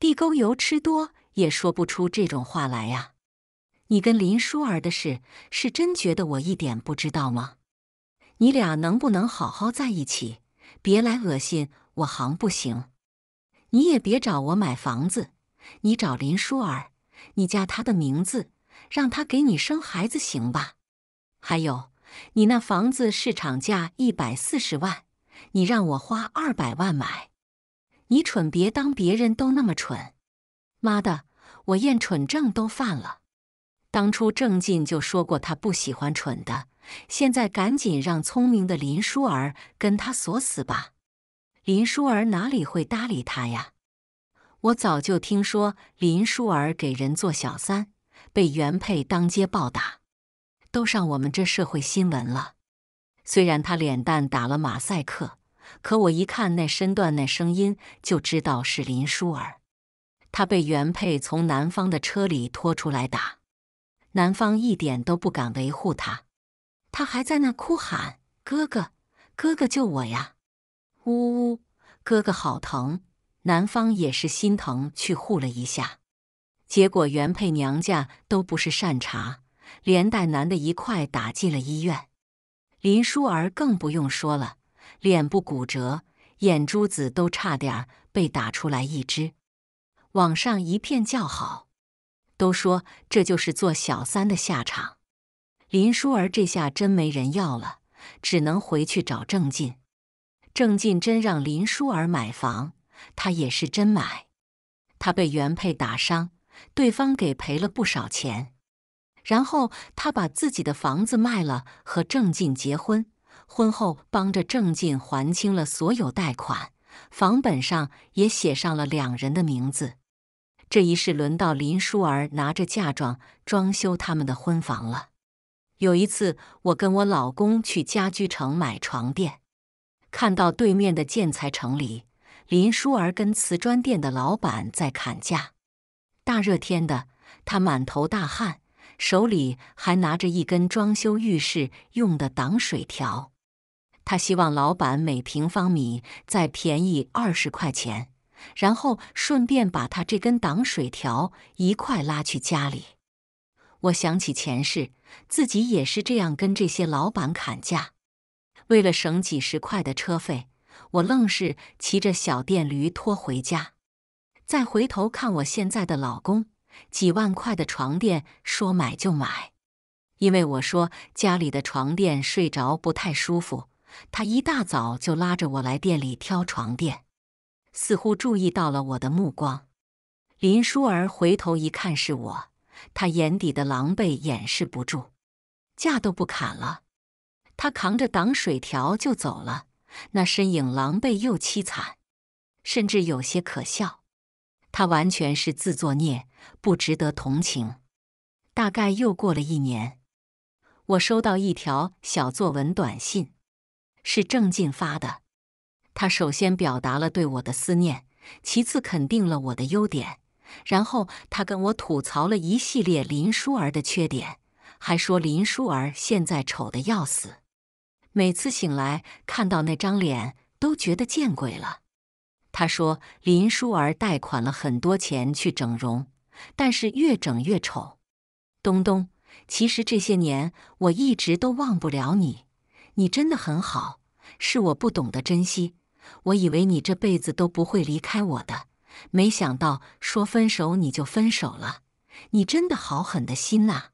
地沟油吃多也说不出这种话来呀！你跟林舒儿的事是真觉得我一点不知道吗？你俩能不能好好在一起？别来恶心我行不行？你也别找我买房子，你找林舒儿，你加她的名字，让她给你生孩子行吧？还有，你那房子市场价一百四十万，你让我花二百万买。你蠢，别当别人都那么蠢。妈的，我厌蠢症都犯了。当初郑进就说过他不喜欢蠢的，现在赶紧让聪明的林舒儿跟他锁死吧。林舒儿哪里会搭理他呀？我早就听说林舒儿给人做小三，被原配当街暴打，都上我们这社会新闻了。虽然他脸蛋打了马赛克。可我一看那身段，那声音，就知道是林舒儿。她被原配从男方的车里拖出来打，男方一点都不敢维护她，她还在那哭喊：“哥哥，哥哥救我呀！”呜呜，哥哥好疼。男方也是心疼，去护了一下，结果原配娘家都不是善茬，连带男的一块打进了医院。林舒儿更不用说了。脸部骨折，眼珠子都差点被打出来，一只。网上一片叫好，都说这就是做小三的下场。林淑儿这下真没人要了，只能回去找郑进。郑进真让林淑儿买房，他也是真买。他被原配打伤，对方给赔了不少钱，然后他把自己的房子卖了，和郑进结婚。婚后帮着郑进还清了所有贷款，房本上也写上了两人的名字。这一世轮到林淑儿拿着嫁妆装修他们的婚房了。有一次，我跟我老公去家居城买床垫，看到对面的建材城里，林淑儿跟瓷砖店的老板在砍价。大热天的，他满头大汗，手里还拿着一根装修浴室用的挡水条。他希望老板每平方米再便宜二十块钱，然后顺便把他这根挡水条一块拉去家里。我想起前世自己也是这样跟这些老板砍价，为了省几十块的车费，我愣是骑着小电驴拖回家。再回头看我现在的老公，几万块的床垫说买就买，因为我说家里的床垫睡着不太舒服。他一大早就拉着我来店里挑床垫，似乎注意到了我的目光。林淑儿回头一看是我，她眼底的狼狈掩饰不住，架都不砍了，她扛着挡水条就走了，那身影狼狈又凄惨，甚至有些可笑。她完全是自作孽，不值得同情。大概又过了一年，我收到一条小作文短信。是郑进发的。他首先表达了对我的思念，其次肯定了我的优点，然后他跟我吐槽了一系列林淑儿的缺点，还说林淑儿现在丑的要死，每次醒来看到那张脸都觉得见鬼了。他说林淑儿贷款了很多钱去整容，但是越整越丑。东东，其实这些年我一直都忘不了你。你真的很好，是我不懂得珍惜。我以为你这辈子都不会离开我的，没想到说分手你就分手了。你真的好狠的心呐！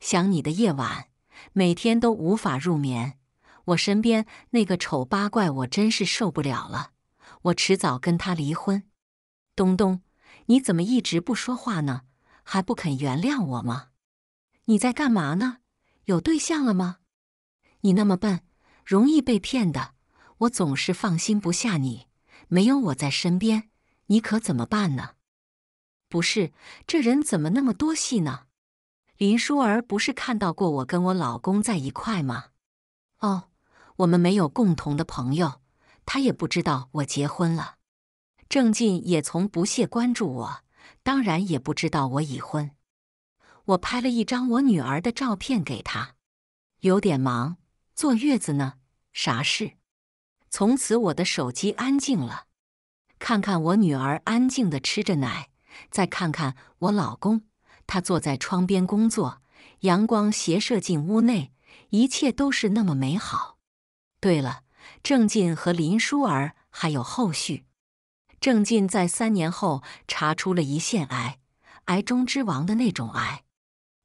想你的夜晚，每天都无法入眠。我身边那个丑八怪，我真是受不了了。我迟早跟他离婚。东东，你怎么一直不说话呢？还不肯原谅我吗？你在干嘛呢？有对象了吗？你那么笨，容易被骗的。我总是放心不下你，没有我在身边，你可怎么办呢？不是，这人怎么那么多戏呢？林淑儿不是看到过我跟我老公在一块吗？哦，我们没有共同的朋友，他也不知道我结婚了。郑进也从不屑关注我，当然也不知道我已婚。我拍了一张我女儿的照片给他，有点忙。坐月子呢，啥事？从此我的手机安静了。看看我女儿安静的吃着奶，再看看我老公，他坐在窗边工作，阳光斜射进屋内，一切都是那么美好。对了，郑进和林舒儿还有后续。郑进在三年后查出了胰腺癌，癌中之王的那种癌，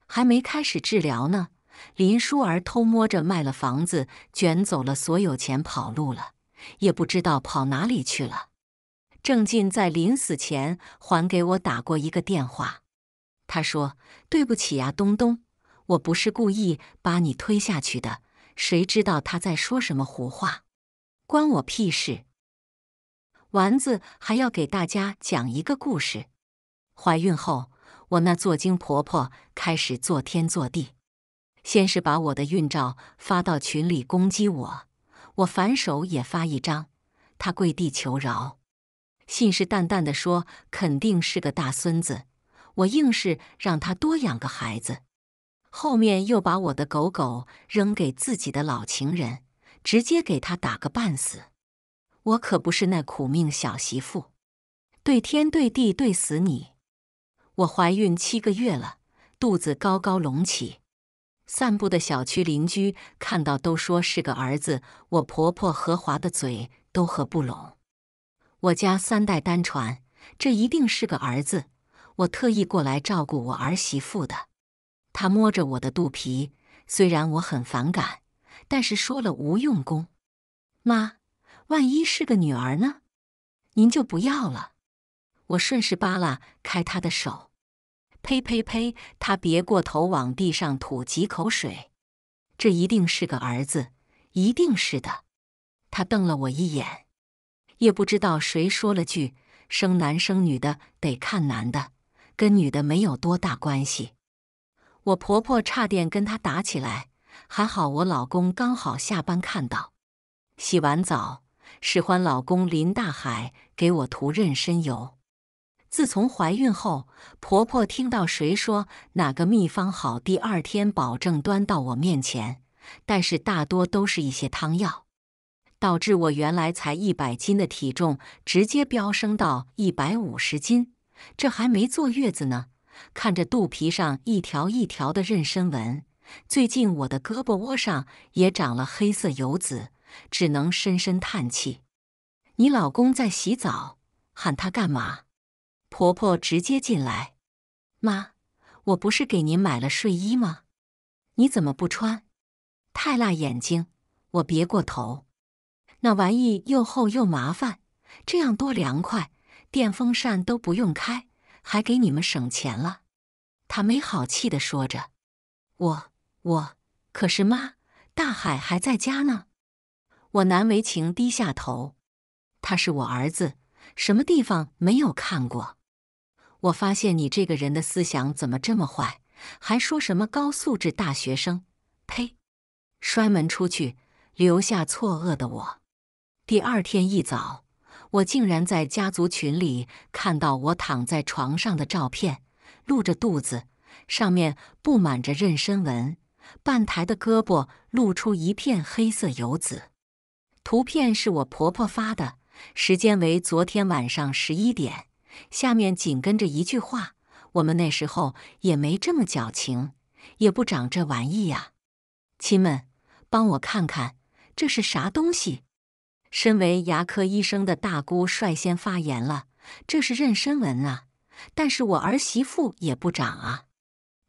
还没开始治疗呢。林淑儿偷摸着卖了房子，卷走了所有钱跑路了，也不知道跑哪里去了。郑进在临死前还给我打过一个电话，他说：“对不起呀，东东，我不是故意把你推下去的。”谁知道他在说什么胡话？关我屁事！丸子还要给大家讲一个故事。怀孕后，我那作精婆婆开始作天作地。先是把我的孕照发到群里攻击我，我反手也发一张，他跪地求饶，信誓旦旦地说肯定是个大孙子，我硬是让他多养个孩子。后面又把我的狗狗扔给自己的老情人，直接给他打个半死。我可不是那苦命小媳妇，对天对地对死你！我怀孕七个月了，肚子高高隆起。散步的小区邻居看到都说是个儿子，我婆婆何华的嘴都合不拢。我家三代单传，这一定是个儿子。我特意过来照顾我儿媳妇的。他摸着我的肚皮，虽然我很反感，但是说了无用功。妈，万一是个女儿呢？您就不要了。我顺势扒拉开他的手。呸呸呸！他别过头，往地上吐几口水。这一定是个儿子，一定是的。他瞪了我一眼，也不知道谁说了句：“生男生女的得看男的，跟女的没有多大关系。”我婆婆差点跟他打起来，还好我老公刚好下班看到。洗完澡，使唤老公林大海给我涂妊娠油。自从怀孕后，婆婆听到谁说哪个秘方好，第二天保证端到我面前。但是大多都是一些汤药，导致我原来才一百斤的体重直接飙升到一百五十斤。这还没坐月子呢，看着肚皮上一条一条的妊娠纹，最近我的胳膊窝上也长了黑色油子，只能深深叹气。你老公在洗澡，喊他干嘛？婆婆直接进来，妈，我不是给您买了睡衣吗？你怎么不穿？太辣眼睛！我别过头，那玩意又厚又麻烦，这样多凉快，电风扇都不用开，还给你们省钱了。他没好气的说着。我我可是妈，大海还在家呢。我难为情低下头，他是我儿子，什么地方没有看过？我发现你这个人的思想怎么这么坏，还说什么高素质大学生？呸！摔门出去，留下错愕的我。第二天一早，我竟然在家族群里看到我躺在床上的照片，露着肚子，上面布满着妊娠纹，半抬的胳膊露出一片黑色油渍。图片是我婆婆发的，时间为昨天晚上十一点。下面紧跟着一句话：“我们那时候也没这么矫情，也不长这玩意呀。”亲们，帮我看看这是啥东西？身为牙科医生的大姑率先发言了：“这是妊娠纹啊，但是我儿媳妇也不长啊。”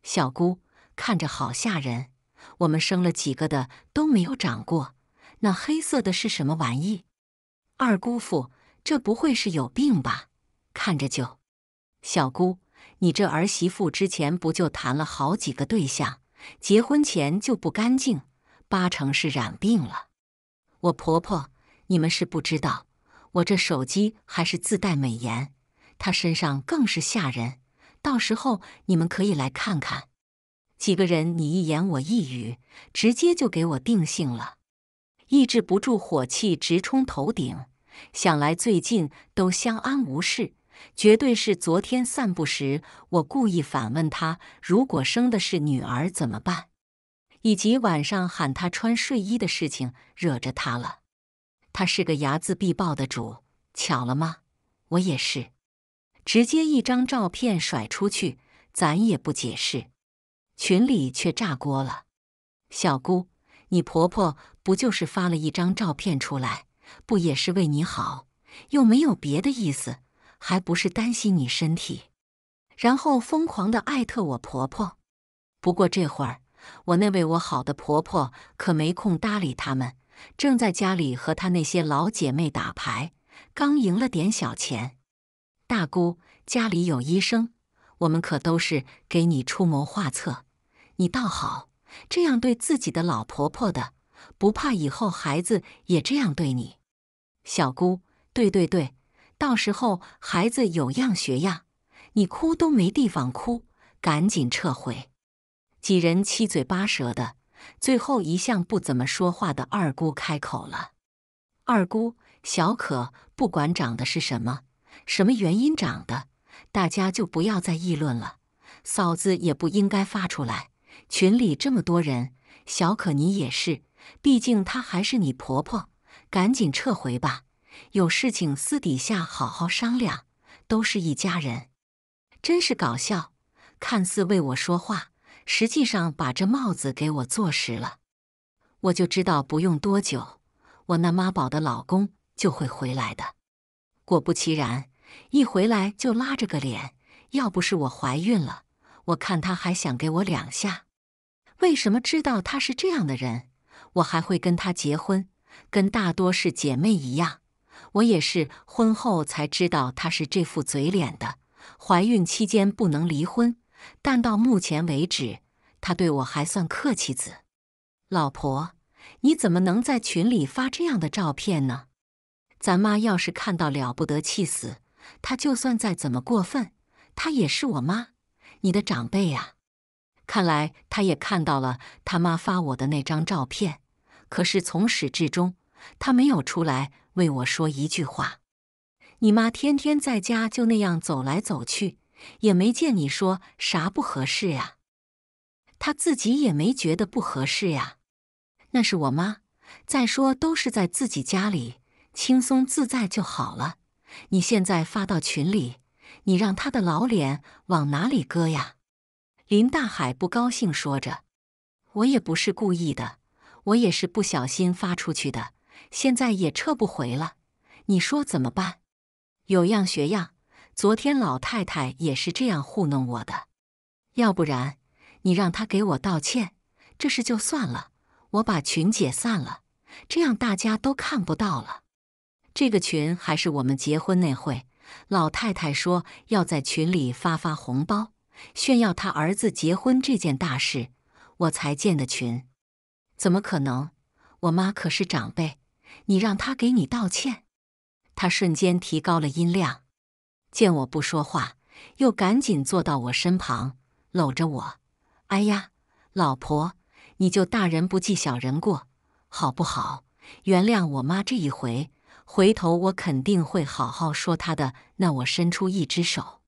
小姑看着好吓人，我们生了几个的都没有长过。那黑色的是什么玩意？二姑父，这不会是有病吧？看着就，小姑，你这儿媳妇之前不就谈了好几个对象，结婚前就不干净，八成是染病了。我婆婆，你们是不知道，我这手机还是自带美颜，她身上更是吓人。到时候你们可以来看看。几个人你一言我一语，直接就给我定性了，抑制不住火气直冲头顶。想来最近都相安无事。绝对是昨天散步时，我故意反问他：“如果生的是女儿怎么办？”以及晚上喊他穿睡衣的事情惹着他了。他是个睚眦必报的主。巧了吗？我也是，直接一张照片甩出去，咱也不解释，群里却炸锅了。小姑，你婆婆不就是发了一张照片出来，不也是为你好，又没有别的意思？还不是担心你身体，然后疯狂的艾特我婆婆。不过这会儿，我那位我好的婆婆可没空搭理他们，正在家里和她那些老姐妹打牌，刚赢了点小钱。大姑家里有医生，我们可都是给你出谋划策，你倒好，这样对自己的老婆婆的，不怕以后孩子也这样对你？小姑，对对对。到时候孩子有样学样，你哭都没地方哭，赶紧撤回。几人七嘴八舌的，最后一向不怎么说话的二姑开口了：“二姑，小可不管长的是什么，什么原因长的，大家就不要再议论了。嫂子也不应该发出来，群里这么多人，小可你也是，毕竟她还是你婆婆，赶紧撤回吧。”有事情私底下好好商量，都是一家人。真是搞笑，看似为我说话，实际上把这帽子给我坐实了。我就知道不用多久，我那妈宝的老公就会回来的。果不其然，一回来就拉着个脸。要不是我怀孕了，我看他还想给我两下。为什么知道他是这样的人，我还会跟他结婚？跟大多是姐妹一样。我也是婚后才知道他是这副嘴脸的。怀孕期间不能离婚，但到目前为止，他对我还算客气子。老婆，你怎么能在群里发这样的照片呢？咱妈要是看到了，不得气死？她就算再怎么过分，她也是我妈，你的长辈呀。看来她也看到了他妈发我的那张照片，可是从始至终，她没有出来。为我说一句话，你妈天天在家就那样走来走去，也没见你说啥不合适呀，她自己也没觉得不合适呀。那是我妈，再说都是在自己家里，轻松自在就好了。你现在发到群里，你让她的老脸往哪里搁呀？林大海不高兴说着，我也不是故意的，我也是不小心发出去的。现在也撤不回了，你说怎么办？有样学样，昨天老太太也是这样糊弄我的。要不然，你让他给我道歉，这事就算了。我把群解散了，这样大家都看不到了。这个群还是我们结婚那会，老太太说要在群里发发红包，炫耀她儿子结婚这件大事，我才建的群。怎么可能？我妈可是长辈。你让他给你道歉，他瞬间提高了音量。见我不说话，又赶紧坐到我身旁，搂着我。哎呀，老婆，你就大人不计小人过，好不好？原谅我妈这一回，回头我肯定会好好说她的。那我伸出一只手，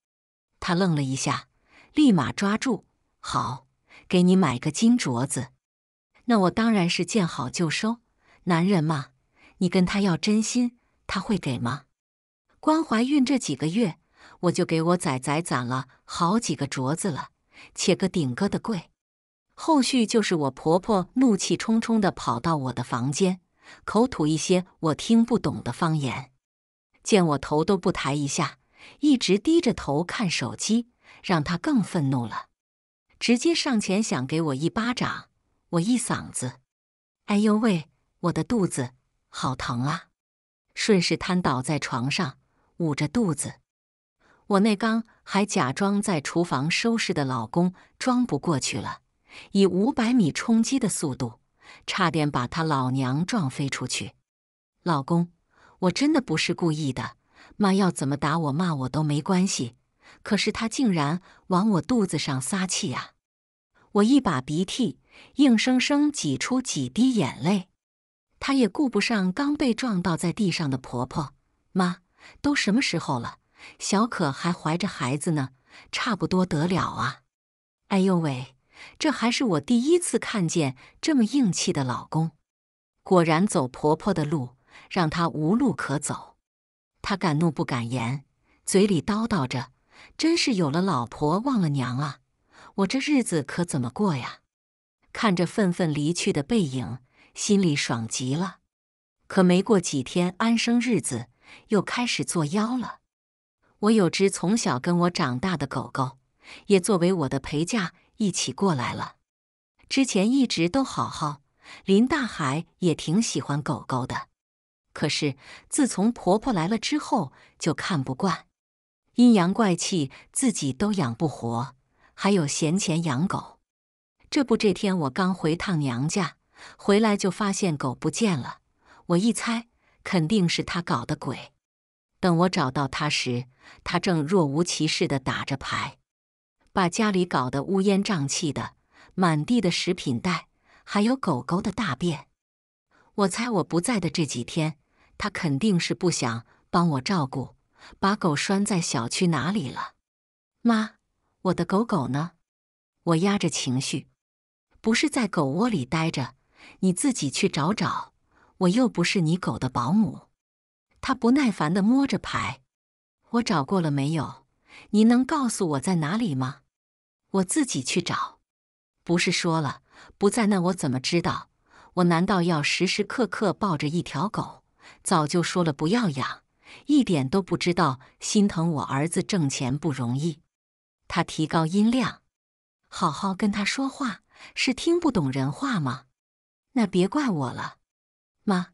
他愣了一下，立马抓住。好，给你买个金镯子。那我当然是见好就收，男人嘛。你跟他要真心，他会给吗？光怀孕这几个月，我就给我仔仔攒了好几个镯子了，且个顶个的贵。后续就是我婆婆怒气冲冲的跑到我的房间，口吐一些我听不懂的方言，见我头都不抬一下，一直低着头看手机，让她更愤怒了，直接上前想给我一巴掌，我一嗓子：“哎呦喂，我的肚子！”好疼啊！顺势瘫倒在床上，捂着肚子。我那刚还假装在厨房收拾的老公，装不过去了，以五百米冲击的速度，差点把他老娘撞飞出去。老公，我真的不是故意的，妈要怎么打我骂我都没关系，可是他竟然往我肚子上撒气啊！我一把鼻涕，硬生生挤出几滴眼泪。她也顾不上刚被撞倒在地上的婆婆，妈都什么时候了？小可还怀着孩子呢，差不多得了啊！哎呦喂，这还是我第一次看见这么硬气的老公。果然走婆婆的路，让她无路可走。她敢怒不敢言，嘴里叨叨着：“真是有了老婆忘了娘啊！我这日子可怎么过呀？”看着愤愤离去的背影。心里爽极了，可没过几天安生日子，又开始作妖了。我有只从小跟我长大的狗狗，也作为我的陪嫁一起过来了。之前一直都好好，林大海也挺喜欢狗狗的。可是自从婆婆来了之后，就看不惯，阴阳怪气，自己都养不活，还有闲钱养狗。这不，这天我刚回趟娘家。回来就发现狗不见了，我一猜肯定是他搞的鬼。等我找到他时，他正若无其事地打着牌，把家里搞得乌烟瘴气的，满地的食品袋，还有狗狗的大便。我猜我不在的这几天，他肯定是不想帮我照顾，把狗拴在小区哪里了。妈，我的狗狗呢？我压着情绪，不是在狗窝里待着。你自己去找找，我又不是你狗的保姆。他不耐烦地摸着牌，我找过了没有？你能告诉我在哪里吗？我自己去找。不是说了不在那，我怎么知道？我难道要时时刻刻抱着一条狗？早就说了不要养，一点都不知道心疼我儿子挣钱不容易。他提高音量，好好跟他说话，是听不懂人话吗？那别怪我了，妈。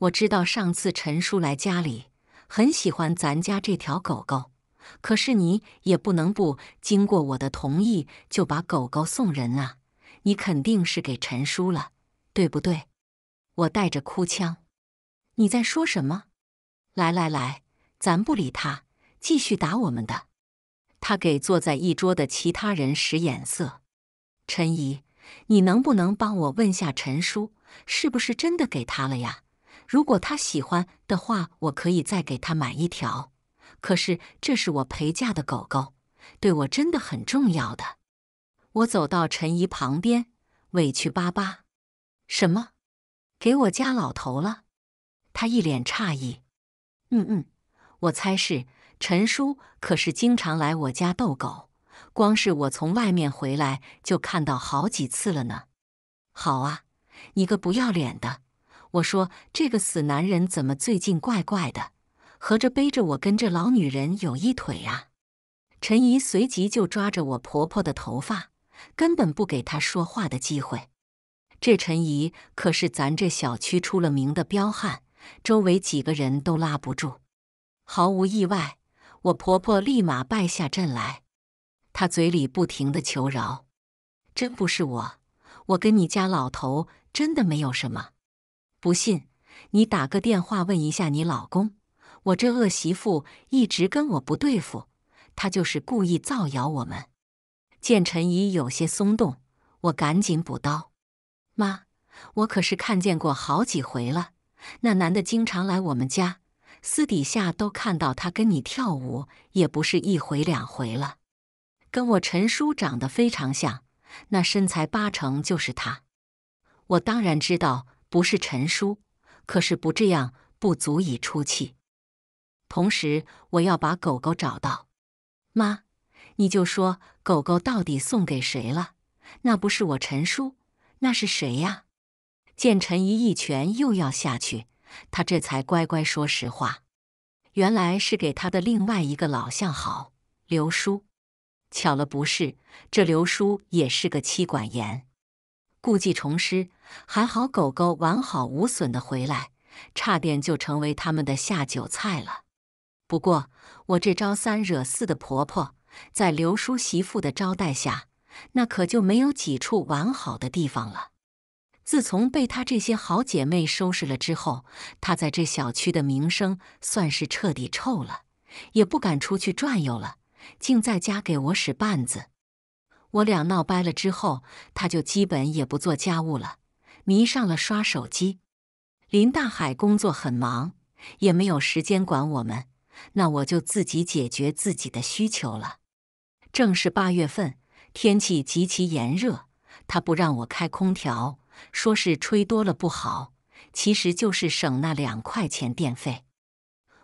我知道上次陈叔来家里，很喜欢咱家这条狗狗。可是你也不能不经过我的同意就把狗狗送人啊！你肯定是给陈叔了，对不对？我带着哭腔。你在说什么？来来来，咱不理他，继续打我们的。他给坐在一桌的其他人使眼色。陈姨。你能不能帮我问下陈叔，是不是真的给他了呀？如果他喜欢的话，我可以再给他买一条。可是这是我陪嫁的狗狗，对我真的很重要。的我走到陈姨旁边，委屈巴巴。什么？给我家老头了？他一脸诧异。嗯嗯，我猜是陈叔，可是经常来我家逗狗。光是我从外面回来就看到好几次了呢。好啊，你个不要脸的！我说这个死男人怎么最近怪怪的？合着背着我跟这老女人有一腿啊！陈姨随即就抓着我婆婆的头发，根本不给她说话的机会。这陈姨可是咱这小区出了名的彪悍，周围几个人都拉不住。毫无意外，我婆婆立马败下阵来。他嘴里不停的求饶：“真不是我，我跟你家老头真的没有什么。不信你打个电话问一下你老公。我这恶媳妇一直跟我不对付，她就是故意造谣我们。”见陈怡有些松动，我赶紧补刀：“妈，我可是看见过好几回了，那男的经常来我们家，私底下都看到他跟你跳舞，也不是一回两回了。”跟我陈叔长得非常像，那身材八成就是他。我当然知道不是陈叔，可是不这样不足以出气。同时，我要把狗狗找到。妈，你就说狗狗到底送给谁了？那不是我陈叔，那是谁呀？见陈姨一拳又要下去，他这才乖乖说实话。原来是给他的另外一个老相好刘叔。巧了，不是，这刘叔也是个妻管严，故技重施，还好狗狗完好无损的回来，差点就成为他们的下酒菜了。不过我这招三惹四的婆婆，在刘叔媳妇的招待下，那可就没有几处完好的地方了。自从被她这些好姐妹收拾了之后，她在这小区的名声算是彻底臭了，也不敢出去转悠了。竟在家给我使绊子，我俩闹掰了之后，他就基本也不做家务了，迷上了刷手机。林大海工作很忙，也没有时间管我们，那我就自己解决自己的需求了。正是八月份，天气极其炎热，他不让我开空调，说是吹多了不好，其实就是省那两块钱电费。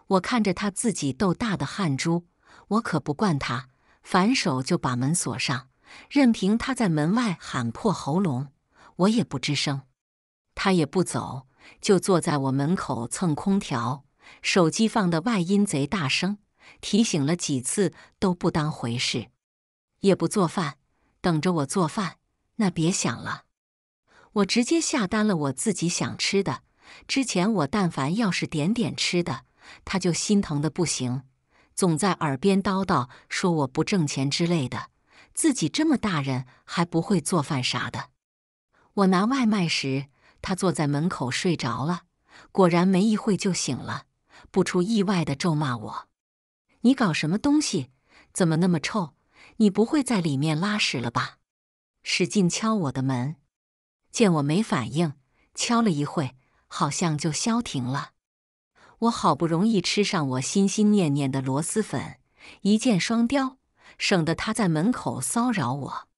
我看着他自己豆大的汗珠。我可不惯他，反手就把门锁上，任凭他在门外喊破喉咙，我也不吱声。他也不走，就坐在我门口蹭空调，手机放的外音贼大声，提醒了几次都不当回事，也不做饭，等着我做饭，那别想了。我直接下单了我自己想吃的。之前我但凡要是点点吃的，他就心疼的不行。总在耳边叨叨，说我不挣钱之类的。自己这么大人还不会做饭啥的。我拿外卖时，他坐在门口睡着了。果然没一会就醒了，不出意外的咒骂我：“你搞什么东西？怎么那么臭？你不会在里面拉屎了吧？”使劲敲我的门，见我没反应，敲了一会，好像就消停了。我好不容易吃上我心心念念的螺蛳粉，一箭双雕，省得他在门口骚扰我。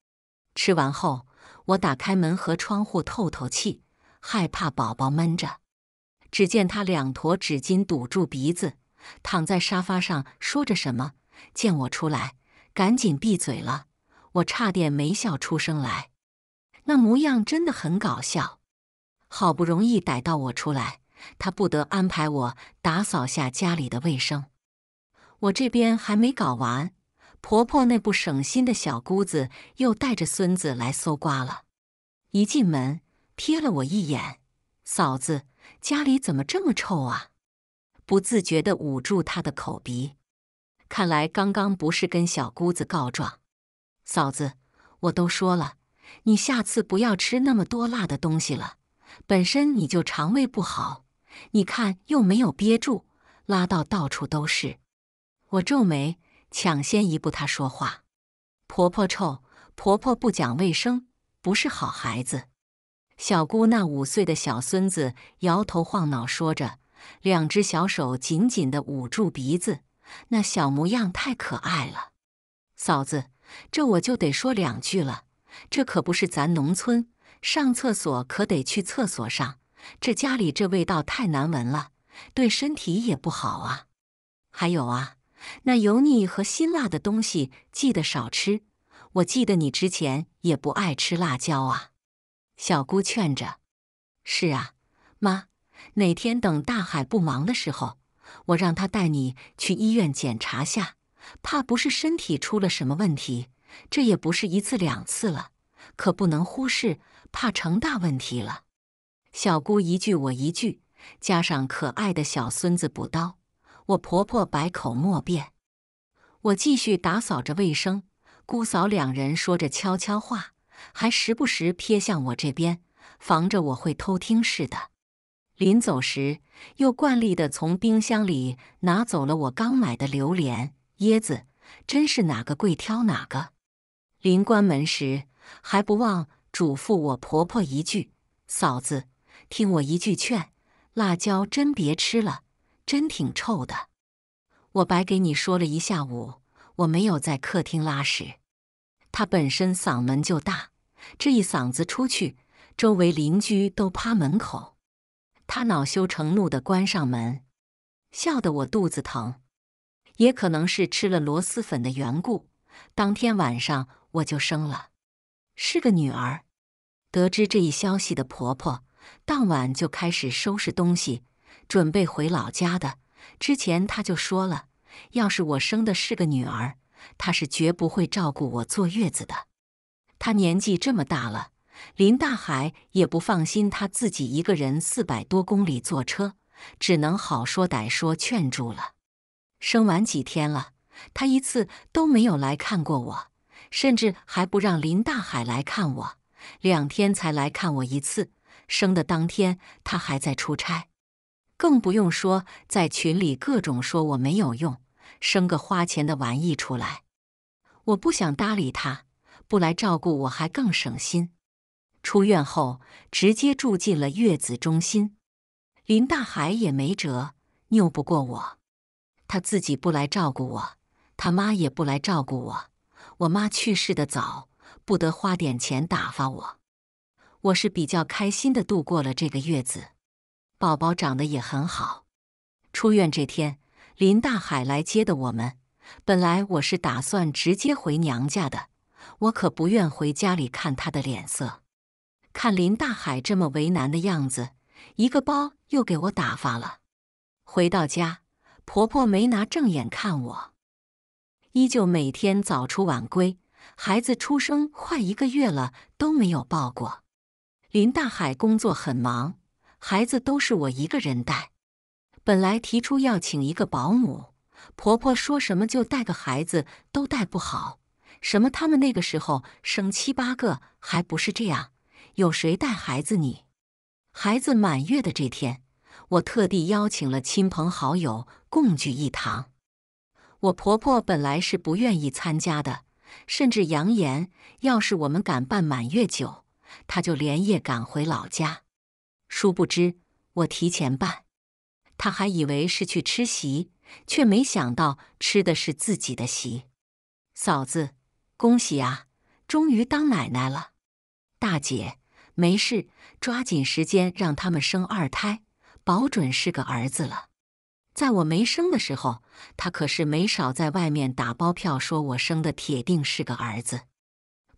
吃完后，我打开门和窗户透透气，害怕宝宝闷着。只见他两坨纸巾堵住鼻子，躺在沙发上说着什么。见我出来，赶紧闭嘴了。我差点没笑出声来，那模样真的很搞笑。好不容易逮到我出来。他不得安排我打扫下家里的卫生，我这边还没搞完，婆婆那不省心的小姑子又带着孙子来搜刮了。一进门，瞥了我一眼：“嫂子，家里怎么这么臭啊？”不自觉地捂住她的口鼻。看来刚刚不是跟小姑子告状。嫂子，我都说了，你下次不要吃那么多辣的东西了，本身你就肠胃不好。你看又没有憋住，拉到到处都是。我皱眉，抢先一步，她说话：“婆婆臭，婆婆不讲卫生，不是好孩子。”小姑那五岁的小孙子摇头晃脑说着，两只小手紧紧地捂住鼻子，那小模样太可爱了。嫂子，这我就得说两句了，这可不是咱农村，上厕所可得去厕所上。这家里这味道太难闻了，对身体也不好啊。还有啊，那油腻和辛辣的东西记得少吃。我记得你之前也不爱吃辣椒啊。小姑劝着：“是啊，妈，哪天等大海不忙的时候，我让他带你去医院检查下，怕不是身体出了什么问题。这也不是一次两次了，可不能忽视，怕成大问题了。”小姑一句我一句，加上可爱的小孙子补刀，我婆婆百口莫辩。我继续打扫着卫生，姑嫂两人说着悄悄话，还时不时瞥向我这边，防着我会偷听似的。临走时，又惯例的从冰箱里拿走了我刚买的榴莲、椰子，真是哪个贵挑哪个。临关门时，还不忘嘱咐我婆婆一句：“嫂子。”听我一句劝，辣椒真别吃了，真挺臭的。我白给你说了一下午，我没有在客厅拉屎。他本身嗓门就大，这一嗓子出去，周围邻居都趴门口。他恼羞成怒地关上门，笑得我肚子疼。也可能是吃了螺蛳粉的缘故，当天晚上我就生了，是个女儿。得知这一消息的婆婆。当晚就开始收拾东西，准备回老家的。之前他就说了，要是我生的是个女儿，他是绝不会照顾我坐月子的。他年纪这么大了，林大海也不放心他自己一个人四百多公里坐车，只能好说歹说劝住了。生完几天了，他一次都没有来看过我，甚至还不让林大海来看我，两天才来看我一次。生的当天，他还在出差，更不用说在群里各种说我没有用，生个花钱的玩意出来。我不想搭理他，不来照顾我还更省心。出院后直接住进了月子中心，林大海也没辙，拗不过我。他自己不来照顾我，他妈也不来照顾我。我妈去世的早，不得花点钱打发我。我是比较开心的度过了这个月子，宝宝长得也很好。出院这天，林大海来接的我们。本来我是打算直接回娘家的，我可不愿回家里看他的脸色。看林大海这么为难的样子，一个包又给我打发了。回到家，婆婆没拿正眼看我，依旧每天早出晚归。孩子出生快一个月了，都没有抱过。林大海工作很忙，孩子都是我一个人带。本来提出要请一个保姆，婆婆说什么就带个孩子都带不好，什么他们那个时候生七八个还不是这样，有谁带孩子你？孩子满月的这天，我特地邀请了亲朋好友共聚一堂。我婆婆本来是不愿意参加的，甚至扬言要是我们敢办满月酒。他就连夜赶回老家，殊不知我提前办，他还以为是去吃席，却没想到吃的是自己的席。嫂子，恭喜啊，终于当奶奶了。大姐，没事，抓紧时间让他们生二胎，保准是个儿子了。在我没生的时候，他可是没少在外面打包票，说我生的铁定是个儿子。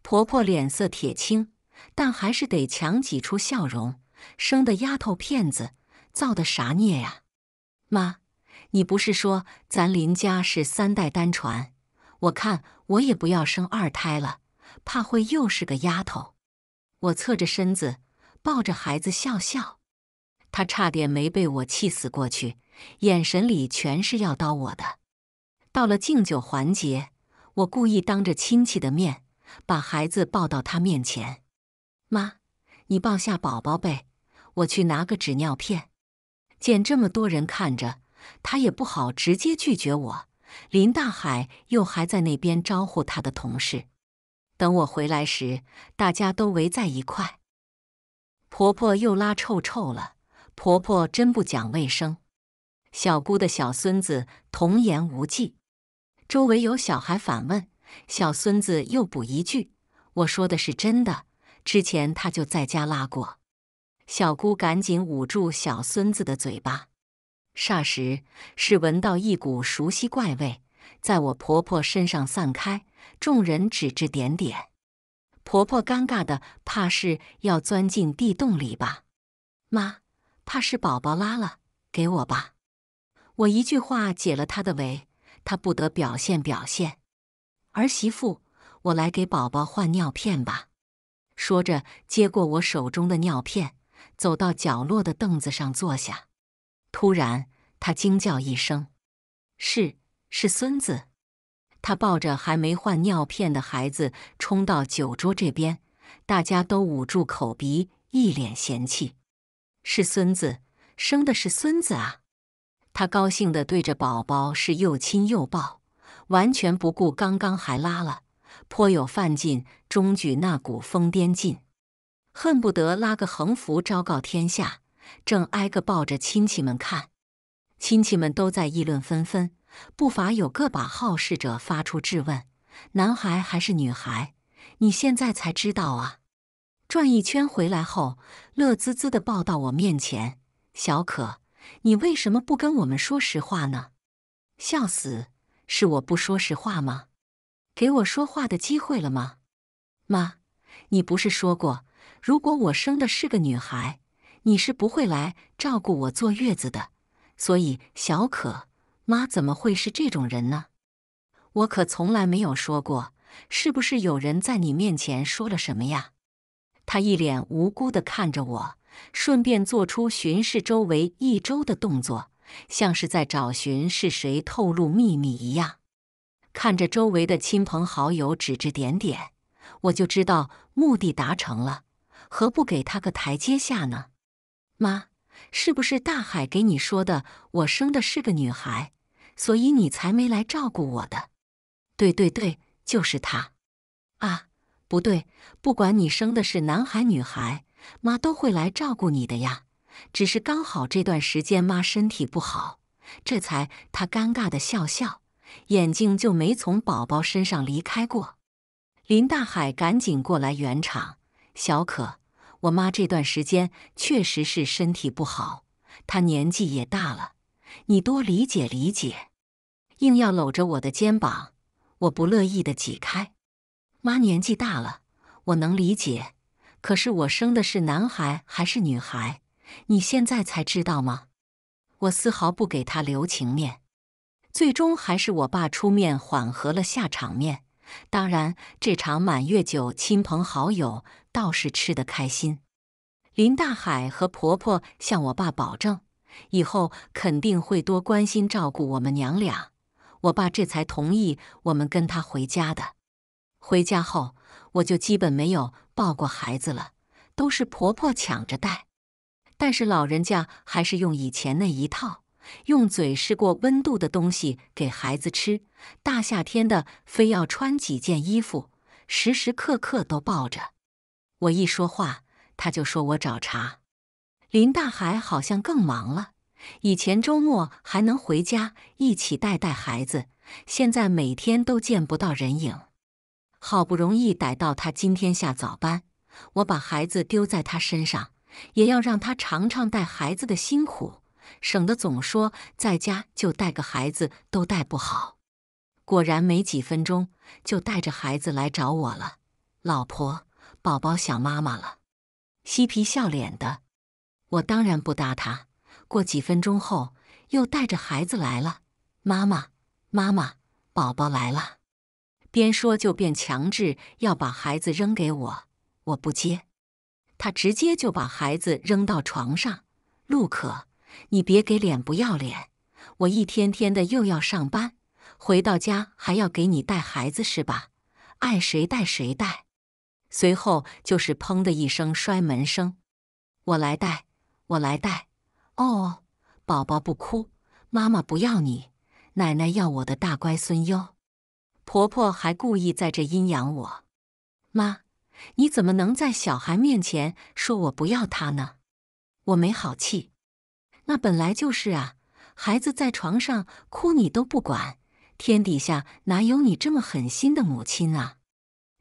婆婆脸色铁青。但还是得强挤出笑容。生的丫头片子，造的啥孽呀？妈，你不是说咱林家是三代单传？我看我也不要生二胎了，怕会又是个丫头。我侧着身子抱着孩子笑笑，他差点没被我气死过去，眼神里全是要刀我的。到了敬酒环节，我故意当着亲戚的面把孩子抱到他面前。妈，你抱下宝宝呗，我去拿个纸尿片。见这么多人看着，他也不好直接拒绝我。林大海又还在那边招呼他的同事。等我回来时，大家都围在一块。婆婆又拉臭臭了，婆婆真不讲卫生。小姑的小孙子童言无忌，周围有小孩反问，小孙子又补一句：“我说的是真的。”之前他就在家拉过，小姑赶紧捂住小孙子的嘴巴。霎时，是闻到一股熟悉怪味，在我婆婆身上散开。众人指指点点，婆婆尴尬的怕是要钻进地洞里吧？妈，怕是宝宝拉了，给我吧。我一句话解了他的围，他不得表现表现。儿媳妇，我来给宝宝换尿片吧。说着，接过我手中的尿片，走到角落的凳子上坐下。突然，他惊叫一声：“是，是孙子！”他抱着还没换尿片的孩子冲到酒桌这边，大家都捂住口鼻，一脸嫌弃：“是孙子，生的是孙子啊！”他高兴地对着宝宝是又亲又抱，完全不顾刚刚还拉了。颇有范进中举那股疯癫劲，恨不得拉个横幅昭告天下。正挨个抱着亲戚们看，亲戚们都在议论纷纷，不乏有个把好事者发出质问：“男孩还是女孩？你现在才知道啊！”转一圈回来后，乐滋滋的抱到我面前：“小可，你为什么不跟我们说实话呢？”笑死，是我不说实话吗？给我说话的机会了吗，妈？你不是说过，如果我生的是个女孩，你是不会来照顾我坐月子的。所以，小可，妈怎么会是这种人呢？我可从来没有说过，是不是有人在你面前说了什么呀？他一脸无辜地看着我，顺便做出巡视周围一周的动作，像是在找寻是谁透露秘密一样。看着周围的亲朋好友指指点点，我就知道目的达成了，何不给他个台阶下呢？妈，是不是大海给你说的？我生的是个女孩，所以你才没来照顾我的？对对对，就是他。啊，不对，不管你生的是男孩女孩，妈都会来照顾你的呀。只是刚好这段时间妈身体不好，这才他尴尬的笑笑。眼睛就没从宝宝身上离开过。林大海赶紧过来圆场：“小可，我妈这段时间确实是身体不好，她年纪也大了，你多理解理解。”硬要搂着我的肩膀，我不乐意的挤开。妈年纪大了，我能理解。可是我生的是男孩还是女孩，你现在才知道吗？我丝毫不给他留情面。最终还是我爸出面缓和了下场面。当然，这场满月酒，亲朋好友倒是吃得开心。林大海和婆婆向我爸保证，以后肯定会多关心照顾我们娘俩。我爸这才同意我们跟他回家的。回家后，我就基本没有抱过孩子了，都是婆婆抢着带。但是老人家还是用以前那一套。用嘴试过温度的东西给孩子吃，大夏天的非要穿几件衣服，时时刻刻都抱着。我一说话，他就说我找茬。林大海好像更忙了，以前周末还能回家一起带带孩子，现在每天都见不到人影。好不容易逮到他今天下早班，我把孩子丢在他身上，也要让他尝尝带孩子的辛苦。省得总说在家就带个孩子都带不好，果然没几分钟就带着孩子来找我了。老婆，宝宝想妈妈了，嬉皮笑脸的。我当然不搭他。过几分钟后又带着孩子来了，妈妈，妈妈，宝宝来了。边说就边强制要把孩子扔给我，我不接，他直接就把孩子扔到床上。陆可。你别给脸不要脸！我一天天的又要上班，回到家还要给你带孩子是吧？爱谁带谁带。随后就是砰的一声摔门声。我来带，我来带。哦，宝宝不哭，妈妈不要你，奶奶要我的大乖孙哟。婆婆还故意在这阴阳我。妈，你怎么能在小孩面前说我不要他呢？我没好气。那本来就是啊，孩子在床上哭你都不管，天底下哪有你这么狠心的母亲啊？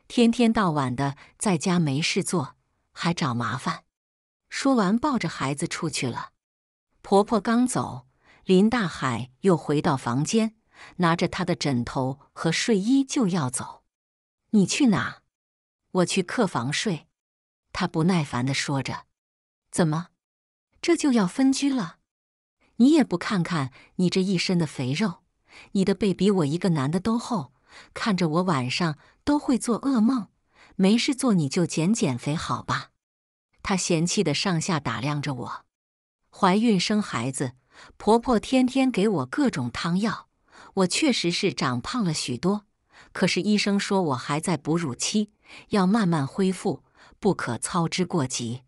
天天到晚的在家没事做，还找麻烦。说完，抱着孩子出去了。婆婆刚走，林大海又回到房间，拿着他的枕头和睡衣就要走。你去哪？我去客房睡。他不耐烦地说着。怎么？这就要分居了？你也不看看你这一身的肥肉，你的背比我一个男的都厚，看着我晚上都会做噩梦。没事做你就减减肥好吧。他嫌弃的上下打量着我，怀孕生孩子，婆婆天天给我各种汤药，我确实是长胖了许多。可是医生说我还在哺乳期，要慢慢恢复，不可操之过急。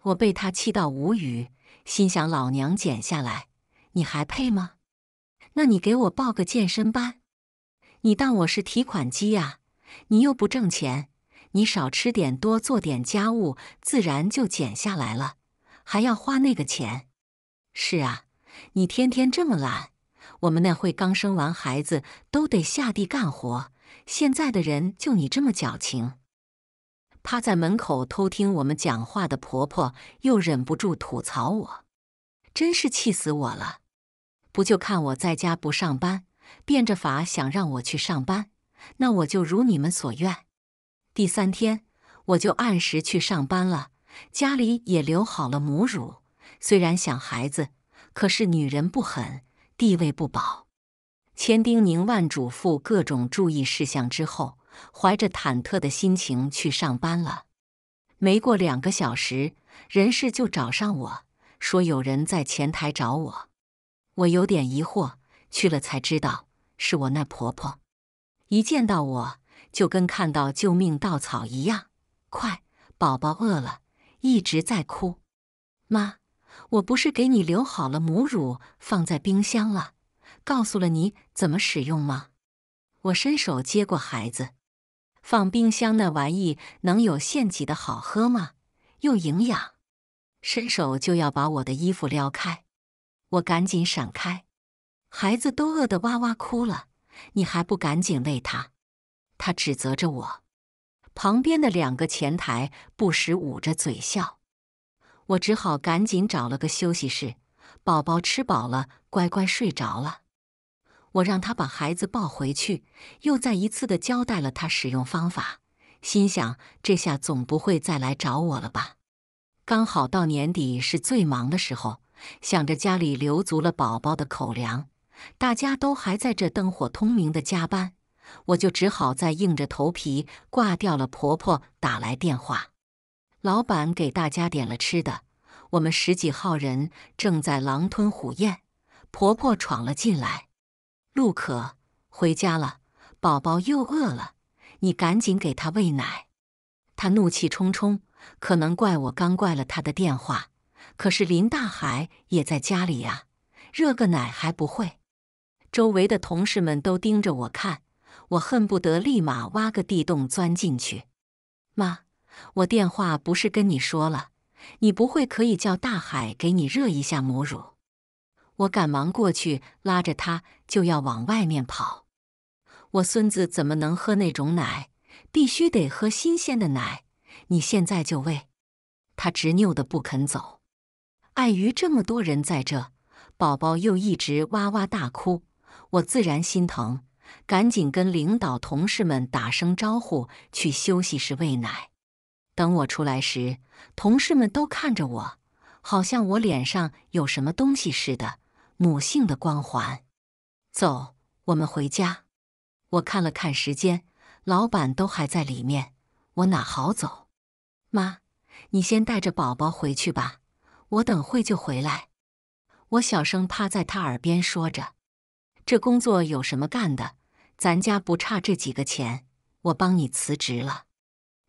我被他气到无语。心想老娘减下来，你还配吗？那你给我报个健身班，你当我是提款机呀？你又不挣钱，你少吃点多做点家务，自然就减下来了，还要花那个钱？是啊，你天天这么懒，我们那会刚生完孩子都得下地干活，现在的人就你这么矫情。趴在门口偷听我们讲话的婆婆又忍不住吐槽我，真是气死我了！不就看我在家不上班，变着法想让我去上班？那我就如你们所愿。第三天我就按时去上班了，家里也留好了母乳。虽然想孩子，可是女人不狠，地位不保。千叮咛万嘱咐各种注意事项之后。怀着忐忑的心情去上班了。没过两个小时，人事就找上我，说有人在前台找我。我有点疑惑，去了才知道是我那婆婆。一见到我，就跟看到救命稻草一样，快，宝宝饿了，一直在哭。妈，我不是给你留好了母乳，放在冰箱了，告诉了你怎么使用吗？我伸手接过孩子。放冰箱那玩意能有现挤的好喝吗？又营养，伸手就要把我的衣服撩开，我赶紧闪开。孩子都饿得哇哇哭了，你还不赶紧喂他？他指责着我。旁边的两个前台不时捂着嘴笑，我只好赶紧找了个休息室。宝宝吃饱了，乖乖睡着了。我让他把孩子抱回去，又再一次的交代了他使用方法，心想这下总不会再来找我了吧？刚好到年底是最忙的时候，想着家里留足了宝宝的口粮，大家都还在这灯火通明的加班，我就只好再硬着头皮挂掉了。婆婆打来电话，老板给大家点了吃的，我们十几号人正在狼吞虎咽，婆婆闯了进来。陆可回家了，宝宝又饿了，你赶紧给他喂奶。他怒气冲冲，可能怪我刚挂了他的电话。可是林大海也在家里呀，热个奶还不会。周围的同事们都盯着我看，我恨不得立马挖个地洞钻进去。妈，我电话不是跟你说了，你不会可以叫大海给你热一下母乳。我赶忙过去拉着他，就要往外面跑。我孙子怎么能喝那种奶？必须得喝新鲜的奶。你现在就喂。他执拗的不肯走。碍于这么多人在这，宝宝又一直哇哇大哭，我自然心疼，赶紧跟领导同事们打声招呼，去休息室喂奶。等我出来时，同事们都看着我，好像我脸上有什么东西似的。母性的光环，走，我们回家。我看了看时间，老板都还在里面，我哪好走？妈，你先带着宝宝回去吧，我等会就回来。我小声趴在他耳边说着：“这工作有什么干的？咱家不差这几个钱，我帮你辞职了。”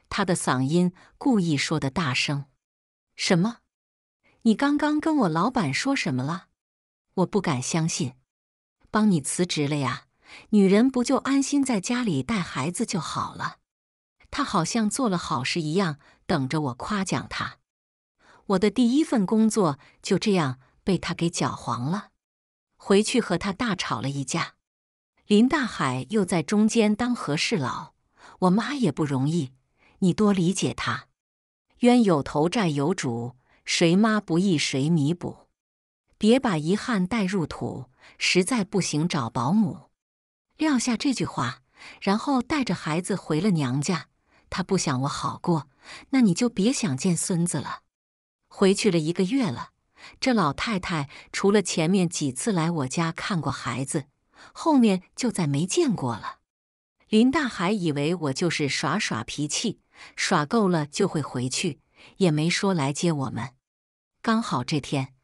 他的嗓音故意说的大声：“什么？你刚刚跟我老板说什么了？”我不敢相信，帮你辞职了呀？女人不就安心在家里带孩子就好了？她好像做了好事一样，等着我夸奖她。我的第一份工作就这样被她给搅黄了，回去和她大吵了一架。林大海又在中间当和事佬，我妈也不容易，你多理解她。冤有头，债有主，谁妈不易谁弥补。别把遗憾带入土，实在不行找保姆。撂下这句话，然后带着孩子回了娘家。他不想我好过，那你就别想见孙子了。回去了一个月了，这老太太除了前面几次来我家看过孩子，后面就再没见过了。林大海以为我就是耍耍脾气，耍够了就会回去，也没说来接我们。刚好这天。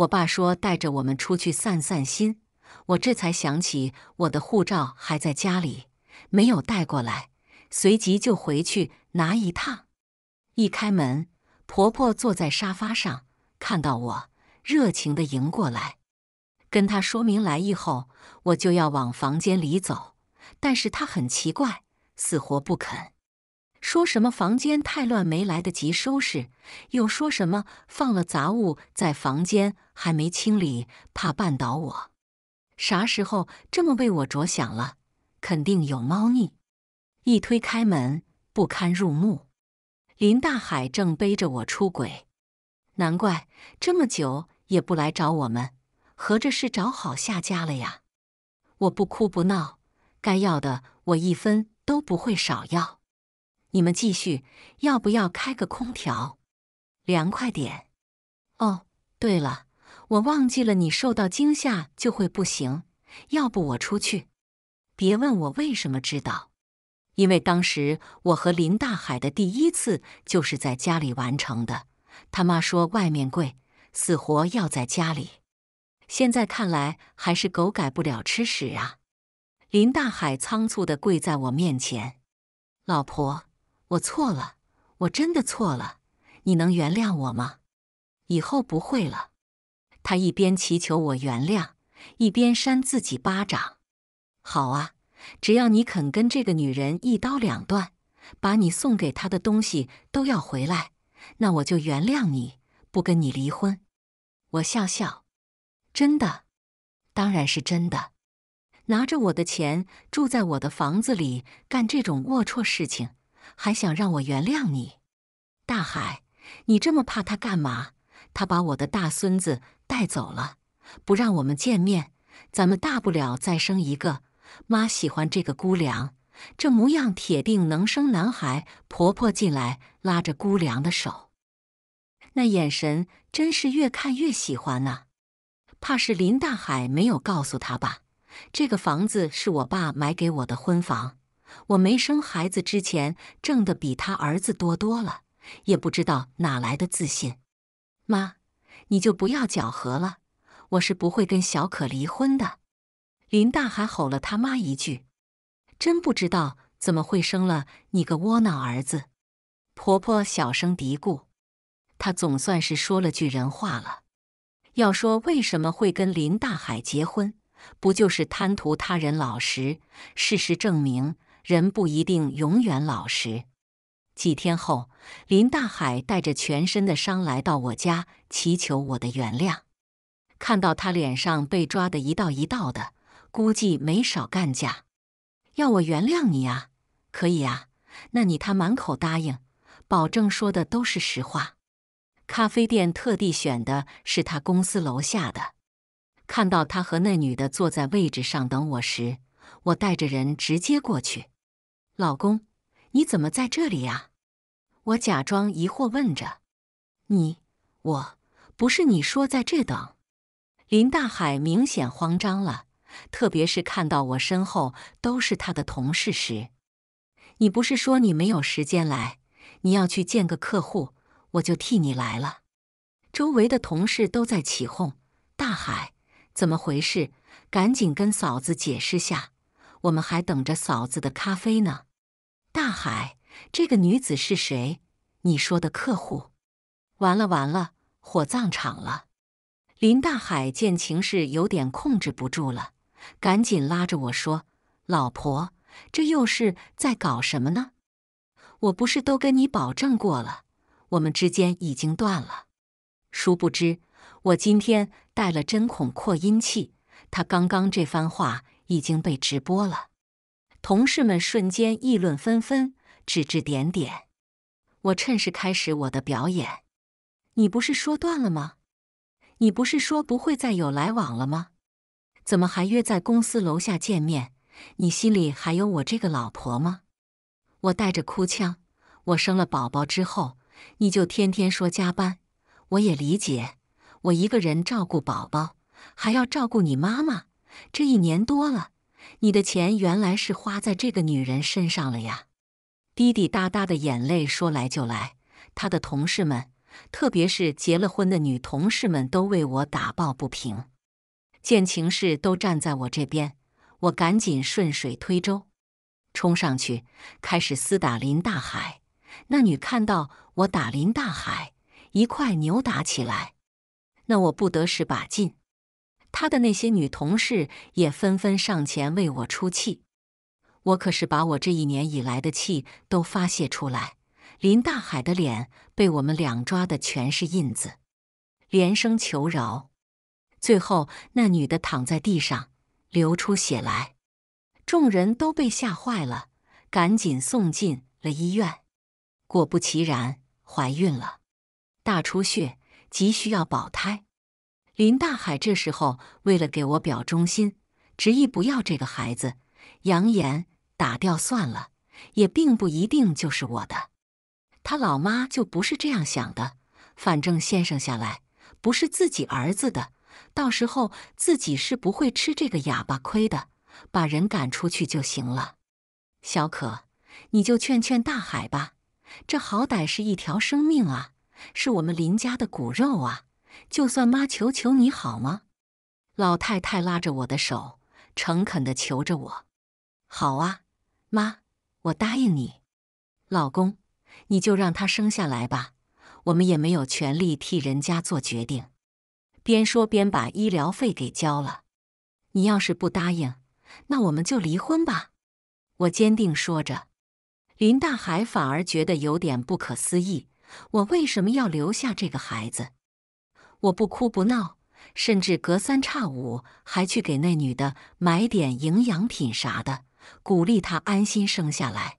我爸说带着我们出去散散心，我这才想起我的护照还在家里，没有带过来，随即就回去拿一趟。一开门，婆婆坐在沙发上，看到我，热情地迎过来，跟她说明来意后，我就要往房间里走，但是她很奇怪，死活不肯。说什么房间太乱，没来得及收拾；又说什么放了杂物在房间，还没清理，怕绊倒我。啥时候这么为我着想了？肯定有猫腻。一推开门，不堪入目，林大海正背着我出轨。难怪这么久也不来找我们，合着是找好下家了呀！我不哭不闹，该要的我一分都不会少要。你们继续，要不要开个空调，凉快点？哦，对了，我忘记了，你受到惊吓就会不行。要不我出去？别问我为什么知道，因为当时我和林大海的第一次就是在家里完成的。他妈说外面贵，死活要在家里。现在看来还是狗改不了吃屎啊！林大海仓促地跪在我面前，老婆。我错了，我真的错了，你能原谅我吗？以后不会了。他一边祈求我原谅，一边扇自己巴掌。好啊，只要你肯跟这个女人一刀两断，把你送给她的东西都要回来，那我就原谅你，不跟你离婚。我笑笑，真的，当然是真的。拿着我的钱住在我的房子里干这种龌龊事情。还想让我原谅你，大海，你这么怕他干嘛？他把我的大孙子带走了，不让我们见面。咱们大不了再生一个。妈喜欢这个姑娘，这模样铁定能生男孩。婆婆进来，拉着姑娘的手，那眼神真是越看越喜欢啊。怕是林大海没有告诉她吧？这个房子是我爸买给我的婚房。我没生孩子之前挣的比他儿子多多了，也不知道哪来的自信。妈，你就不要搅和了，我是不会跟小可离婚的。林大海吼了他妈一句：“真不知道怎么会生了你个窝囊儿子。”婆婆小声嘀咕：“她总算是说了句人话了。要说为什么会跟林大海结婚，不就是贪图他人老实？事实证明。”人不一定永远老实。几天后，林大海带着全身的伤来到我家，祈求我的原谅。看到他脸上被抓的一道一道的，估计没少干架。要我原谅你啊？可以啊。那你他满口答应，保证说的都是实话。咖啡店特地选的是他公司楼下的。看到他和那女的坐在位置上等我时，我带着人直接过去。老公，你怎么在这里啊？我假装疑惑问着。你我不是你说在这等？林大海明显慌张了，特别是看到我身后都是他的同事时。你不是说你没有时间来？你要去见个客户，我就替你来了。周围的同事都在起哄。大海，怎么回事？赶紧跟嫂子解释下，我们还等着嫂子的咖啡呢。大海，这个女子是谁？你说的客户？完了完了，火葬场了！林大海见情势有点控制不住了，赶紧拉着我说：“老婆，这又是在搞什么呢？我不是都跟你保证过了，我们之间已经断了。”殊不知，我今天带了针孔扩音器，他刚刚这番话已经被直播了。同事们瞬间议论纷纷，指指点点。我趁势开始我的表演：“你不是说断了吗？你不是说不会再有来往了吗？怎么还约在公司楼下见面？你心里还有我这个老婆吗？”我带着哭腔：“我生了宝宝之后，你就天天说加班，我也理解。我一个人照顾宝宝，还要照顾你妈妈，这一年多了。”你的钱原来是花在这个女人身上了呀！滴滴答答的眼泪说来就来，他的同事们，特别是结了婚的女同事们都为我打抱不平。见情势都站在我这边，我赶紧顺水推舟，冲上去开始厮打林大海。那女看到我打林大海，一块扭打起来。那我不得使把劲。他的那些女同事也纷纷上前为我出气，我可是把我这一年以来的气都发泄出来。林大海的脸被我们两抓的全是印子，连声求饶。最后那女的躺在地上流出血来，众人都被吓坏了，赶紧送进了医院。果不其然，怀孕了，大出血，急需要保胎。林大海这时候为了给我表忠心，执意不要这个孩子，扬言打掉算了，也并不一定就是我的。他老妈就不是这样想的，反正先生下来不是自己儿子的，到时候自己是不会吃这个哑巴亏的，把人赶出去就行了。小可，你就劝劝大海吧，这好歹是一条生命啊，是我们林家的骨肉啊。就算妈求求你，好吗？老太太拉着我的手，诚恳的求着我。好啊，妈，我答应你。老公，你就让他生下来吧，我们也没有权利替人家做决定。边说边把医疗费给交了。你要是不答应，那我们就离婚吧。我坚定说着。林大海反而觉得有点不可思议，我为什么要留下这个孩子？我不哭不闹，甚至隔三差五还去给那女的买点营养品啥的，鼓励她安心生下来。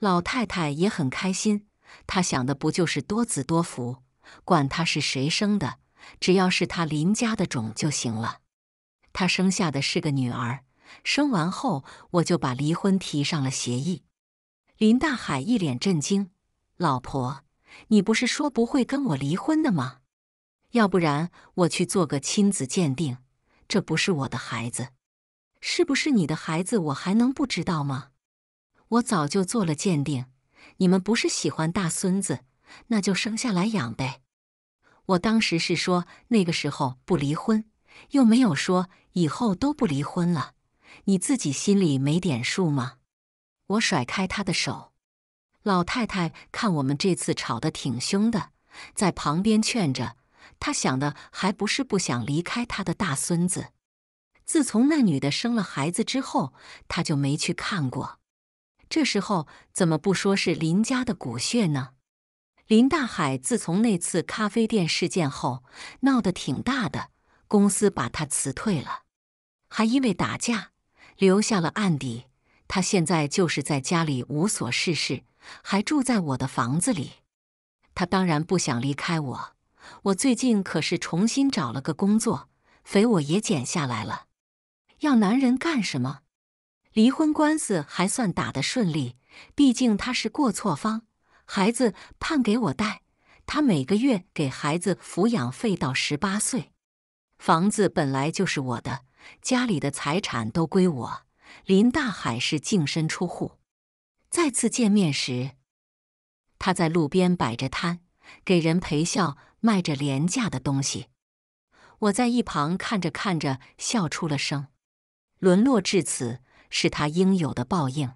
老太太也很开心，她想的不就是多子多福，管她是谁生的，只要是她林家的种就行了。她生下的是个女儿，生完后我就把离婚提上了协议。林大海一脸震惊：“老婆，你不是说不会跟我离婚的吗？”要不然我去做个亲子鉴定，这不是我的孩子，是不是你的孩子？我还能不知道吗？我早就做了鉴定。你们不是喜欢大孙子，那就生下来养呗。我当时是说那个时候不离婚，又没有说以后都不离婚了。你自己心里没点数吗？我甩开他的手。老太太看我们这次吵得挺凶的，在旁边劝着。他想的还不是不想离开他的大孙子。自从那女的生了孩子之后，他就没去看过。这时候怎么不说是林家的骨血呢？林大海自从那次咖啡店事件后，闹得挺大的，公司把他辞退了，还因为打架留下了案底。他现在就是在家里无所事事，还住在我的房子里。他当然不想离开我。我最近可是重新找了个工作，肥我也减下来了。要男人干什么？离婚官司还算打得顺利，毕竟他是过错方，孩子判给我带，他每个月给孩子抚养费到十八岁。房子本来就是我的，家里的财产都归我。林大海是净身出户。再次见面时，他在路边摆着摊，给人陪笑。卖着廉价的东西，我在一旁看着看着笑出了声。沦落至此，是他应有的报应。